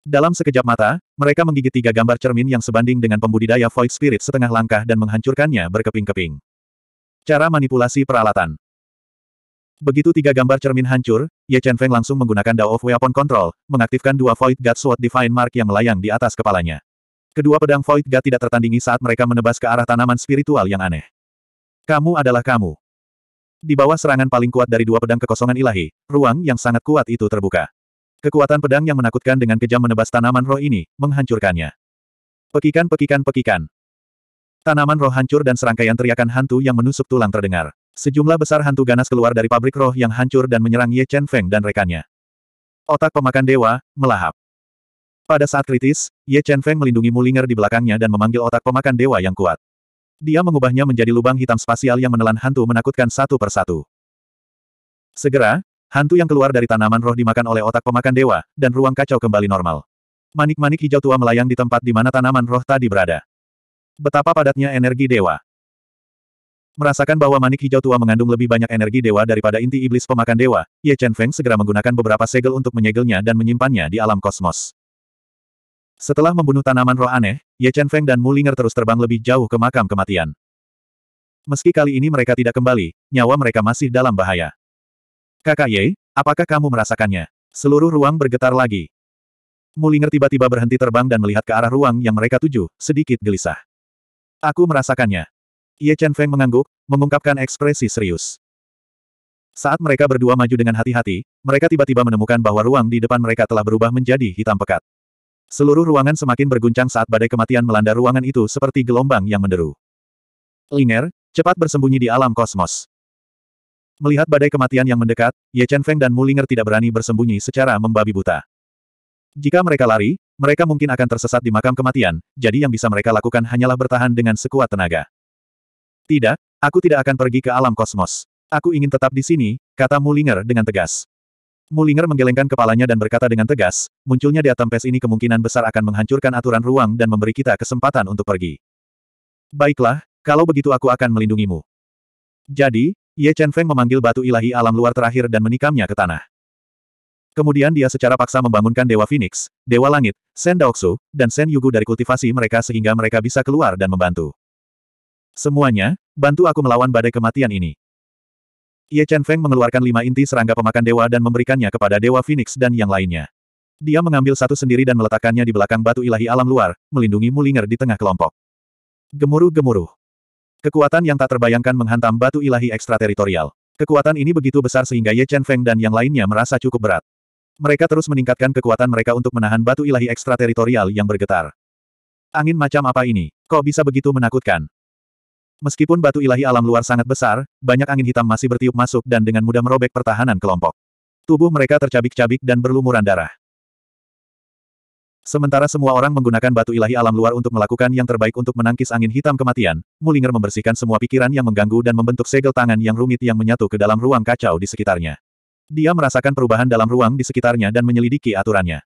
Dalam sekejap mata, mereka menggigit tiga gambar cermin yang sebanding dengan pembudidaya Void Spirit setengah langkah dan menghancurkannya berkeping-keping. Cara manipulasi peralatan Begitu tiga gambar cermin hancur, Ye Chen Feng langsung menggunakan Dao of Weapon Control, mengaktifkan dua Void God Sword Divine Mark yang melayang di atas kepalanya. Kedua pedang Void God tidak tertandingi saat mereka menebas ke arah tanaman spiritual yang aneh. Kamu adalah kamu. Di bawah serangan paling kuat dari dua pedang kekosongan ilahi, ruang yang sangat kuat itu terbuka. Kekuatan pedang yang menakutkan dengan kejam menebas tanaman roh ini, menghancurkannya. Pekikan pekikan pekikan. Tanaman roh hancur dan serangkaian teriakan hantu yang menusuk tulang terdengar. Sejumlah besar hantu ganas keluar dari pabrik roh yang hancur dan menyerang Ye Chen Feng dan rekannya. Otak pemakan dewa, melahap. Pada saat kritis, Ye Chen Feng melindungi Mulinger di belakangnya dan memanggil otak pemakan dewa yang kuat. Dia mengubahnya menjadi lubang hitam spasial yang menelan hantu menakutkan satu persatu. Segera, Hantu yang keluar dari tanaman roh dimakan oleh otak pemakan dewa, dan ruang kacau kembali normal. Manik-manik hijau tua melayang di tempat di mana tanaman roh tadi berada. Betapa padatnya energi dewa. Merasakan bahwa manik hijau tua mengandung lebih banyak energi dewa daripada inti iblis pemakan dewa, Ye Chen Feng segera menggunakan beberapa segel untuk menyegelnya dan menyimpannya di alam kosmos. Setelah membunuh tanaman roh aneh, Ye Chen Feng dan Mu Ling'er terus terbang lebih jauh ke makam kematian. Meski kali ini mereka tidak kembali, nyawa mereka masih dalam bahaya. Kakak Ye, apakah kamu merasakannya? Seluruh ruang bergetar lagi. Mulinger tiba-tiba berhenti terbang dan melihat ke arah ruang yang mereka tuju, sedikit gelisah. Aku merasakannya. Ye Chen Feng mengangguk, mengungkapkan ekspresi serius. Saat mereka berdua maju dengan hati-hati, mereka tiba-tiba menemukan bahwa ruang di depan mereka telah berubah menjadi hitam pekat. Seluruh ruangan semakin berguncang saat badai kematian melanda ruangan itu seperti gelombang yang menderu. Linger, cepat bersembunyi di alam kosmos. Melihat badai kematian yang mendekat, Ye Chen Feng dan Mulinger tidak berani bersembunyi secara membabi buta. Jika mereka lari, mereka mungkin akan tersesat di makam kematian, jadi yang bisa mereka lakukan hanyalah bertahan dengan sekuat tenaga. Tidak, aku tidak akan pergi ke alam kosmos. Aku ingin tetap di sini, kata Mulinger dengan tegas. Mulinger menggelengkan kepalanya dan berkata dengan tegas, munculnya di pes ini kemungkinan besar akan menghancurkan aturan ruang dan memberi kita kesempatan untuk pergi. Baiklah, kalau begitu aku akan melindungimu. Jadi, Ye Chen Feng memanggil batu ilahi alam luar terakhir dan menikamnya ke tanah. Kemudian dia secara paksa membangunkan Dewa Phoenix, Dewa Langit, Sen Daoksu, dan Sen Yugu dari kultivasi mereka sehingga mereka bisa keluar dan membantu. Semuanya, bantu aku melawan badai kematian ini. Ye Chen Feng mengeluarkan lima inti serangga pemakan dewa dan memberikannya kepada Dewa Phoenix dan yang lainnya. Dia mengambil satu sendiri dan meletakkannya di belakang batu ilahi alam luar, melindungi Mulinger di tengah kelompok. Gemuruh-gemuruh. Kekuatan yang tak terbayangkan menghantam batu ilahi ekstrateritorial. Kekuatan ini begitu besar sehingga Ye Chen Feng dan yang lainnya merasa cukup berat. Mereka terus meningkatkan kekuatan mereka untuk menahan batu ilahi ekstrateritorial yang bergetar. Angin macam apa ini? Kok bisa begitu menakutkan? Meskipun batu ilahi alam luar sangat besar, banyak angin hitam masih bertiup masuk dan dengan mudah merobek pertahanan kelompok. Tubuh mereka tercabik-cabik dan berlumuran darah. Sementara semua orang menggunakan batu ilahi alam luar untuk melakukan yang terbaik untuk menangkis angin hitam kematian, Mulinger membersihkan semua pikiran yang mengganggu dan membentuk segel tangan yang rumit yang menyatu ke dalam ruang kacau di sekitarnya. Dia merasakan perubahan dalam ruang di sekitarnya dan menyelidiki aturannya.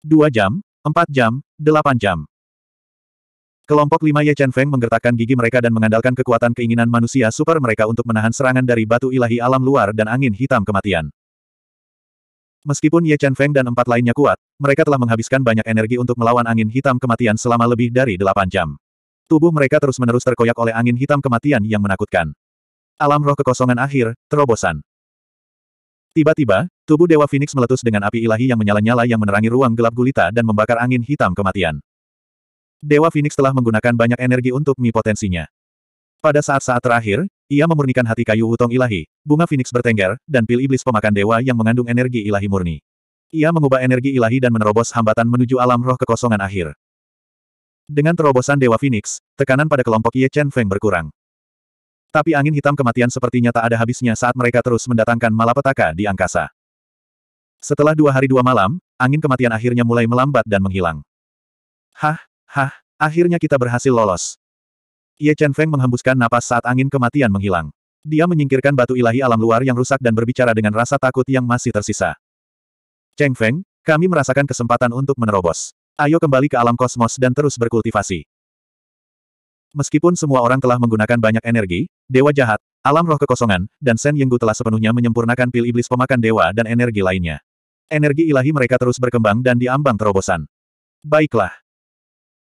Dua jam, empat jam, delapan jam. Kelompok lima Ye Chen Feng menggertakkan gigi mereka dan mengandalkan kekuatan keinginan manusia super mereka untuk menahan serangan dari batu ilahi alam luar dan angin hitam kematian. Meskipun Ye Chen Feng dan empat lainnya kuat, mereka telah menghabiskan banyak energi untuk melawan angin hitam kematian selama lebih dari delapan jam. Tubuh mereka terus-menerus terkoyak oleh angin hitam kematian yang menakutkan. Alam roh kekosongan akhir, terobosan. Tiba-tiba, tubuh Dewa Phoenix meletus dengan api ilahi yang menyala-nyala yang menerangi ruang gelap gulita dan membakar angin hitam kematian. Dewa Phoenix telah menggunakan banyak energi untuk mi potensinya. Pada saat-saat terakhir, ia memurnikan hati kayu utong ilahi, bunga Phoenix bertengger, dan pil iblis pemakan dewa yang mengandung energi ilahi murni. Ia mengubah energi ilahi dan menerobos hambatan menuju alam roh kekosongan akhir. Dengan terobosan Dewa Phoenix, tekanan pada kelompok Ye Chen Feng berkurang. Tapi angin hitam kematian sepertinya tak ada habisnya saat mereka terus mendatangkan malapetaka di angkasa. Setelah dua hari dua malam, angin kematian akhirnya mulai melambat dan menghilang. Hah, hah, akhirnya kita berhasil lolos. Ye Chen Feng menghembuskan napas saat angin kematian menghilang. Dia menyingkirkan batu ilahi alam luar yang rusak dan berbicara dengan rasa takut yang masih tersisa. Cheng Feng, kami merasakan kesempatan untuk menerobos. Ayo kembali ke alam kosmos dan terus berkultivasi. Meskipun semua orang telah menggunakan banyak energi, dewa jahat, alam roh kekosongan, dan Sen Yenggu telah sepenuhnya menyempurnakan pil iblis pemakan dewa dan energi lainnya. Energi ilahi mereka terus berkembang dan diambang terobosan. Baiklah,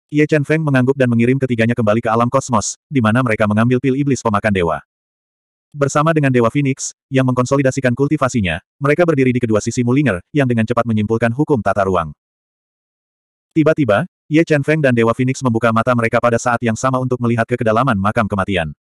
Ye Chen Feng mengangguk dan mengirim ketiganya kembali ke alam kosmos, di mana mereka mengambil pil iblis pemakan dewa. Bersama dengan Dewa Phoenix, yang mengkonsolidasikan kultivasinya, mereka berdiri di kedua sisi Mulinger, yang dengan cepat menyimpulkan hukum tata ruang. Tiba-tiba, Ye Chen Feng dan Dewa Phoenix membuka mata mereka pada saat yang sama untuk melihat ke kedalaman makam kematian.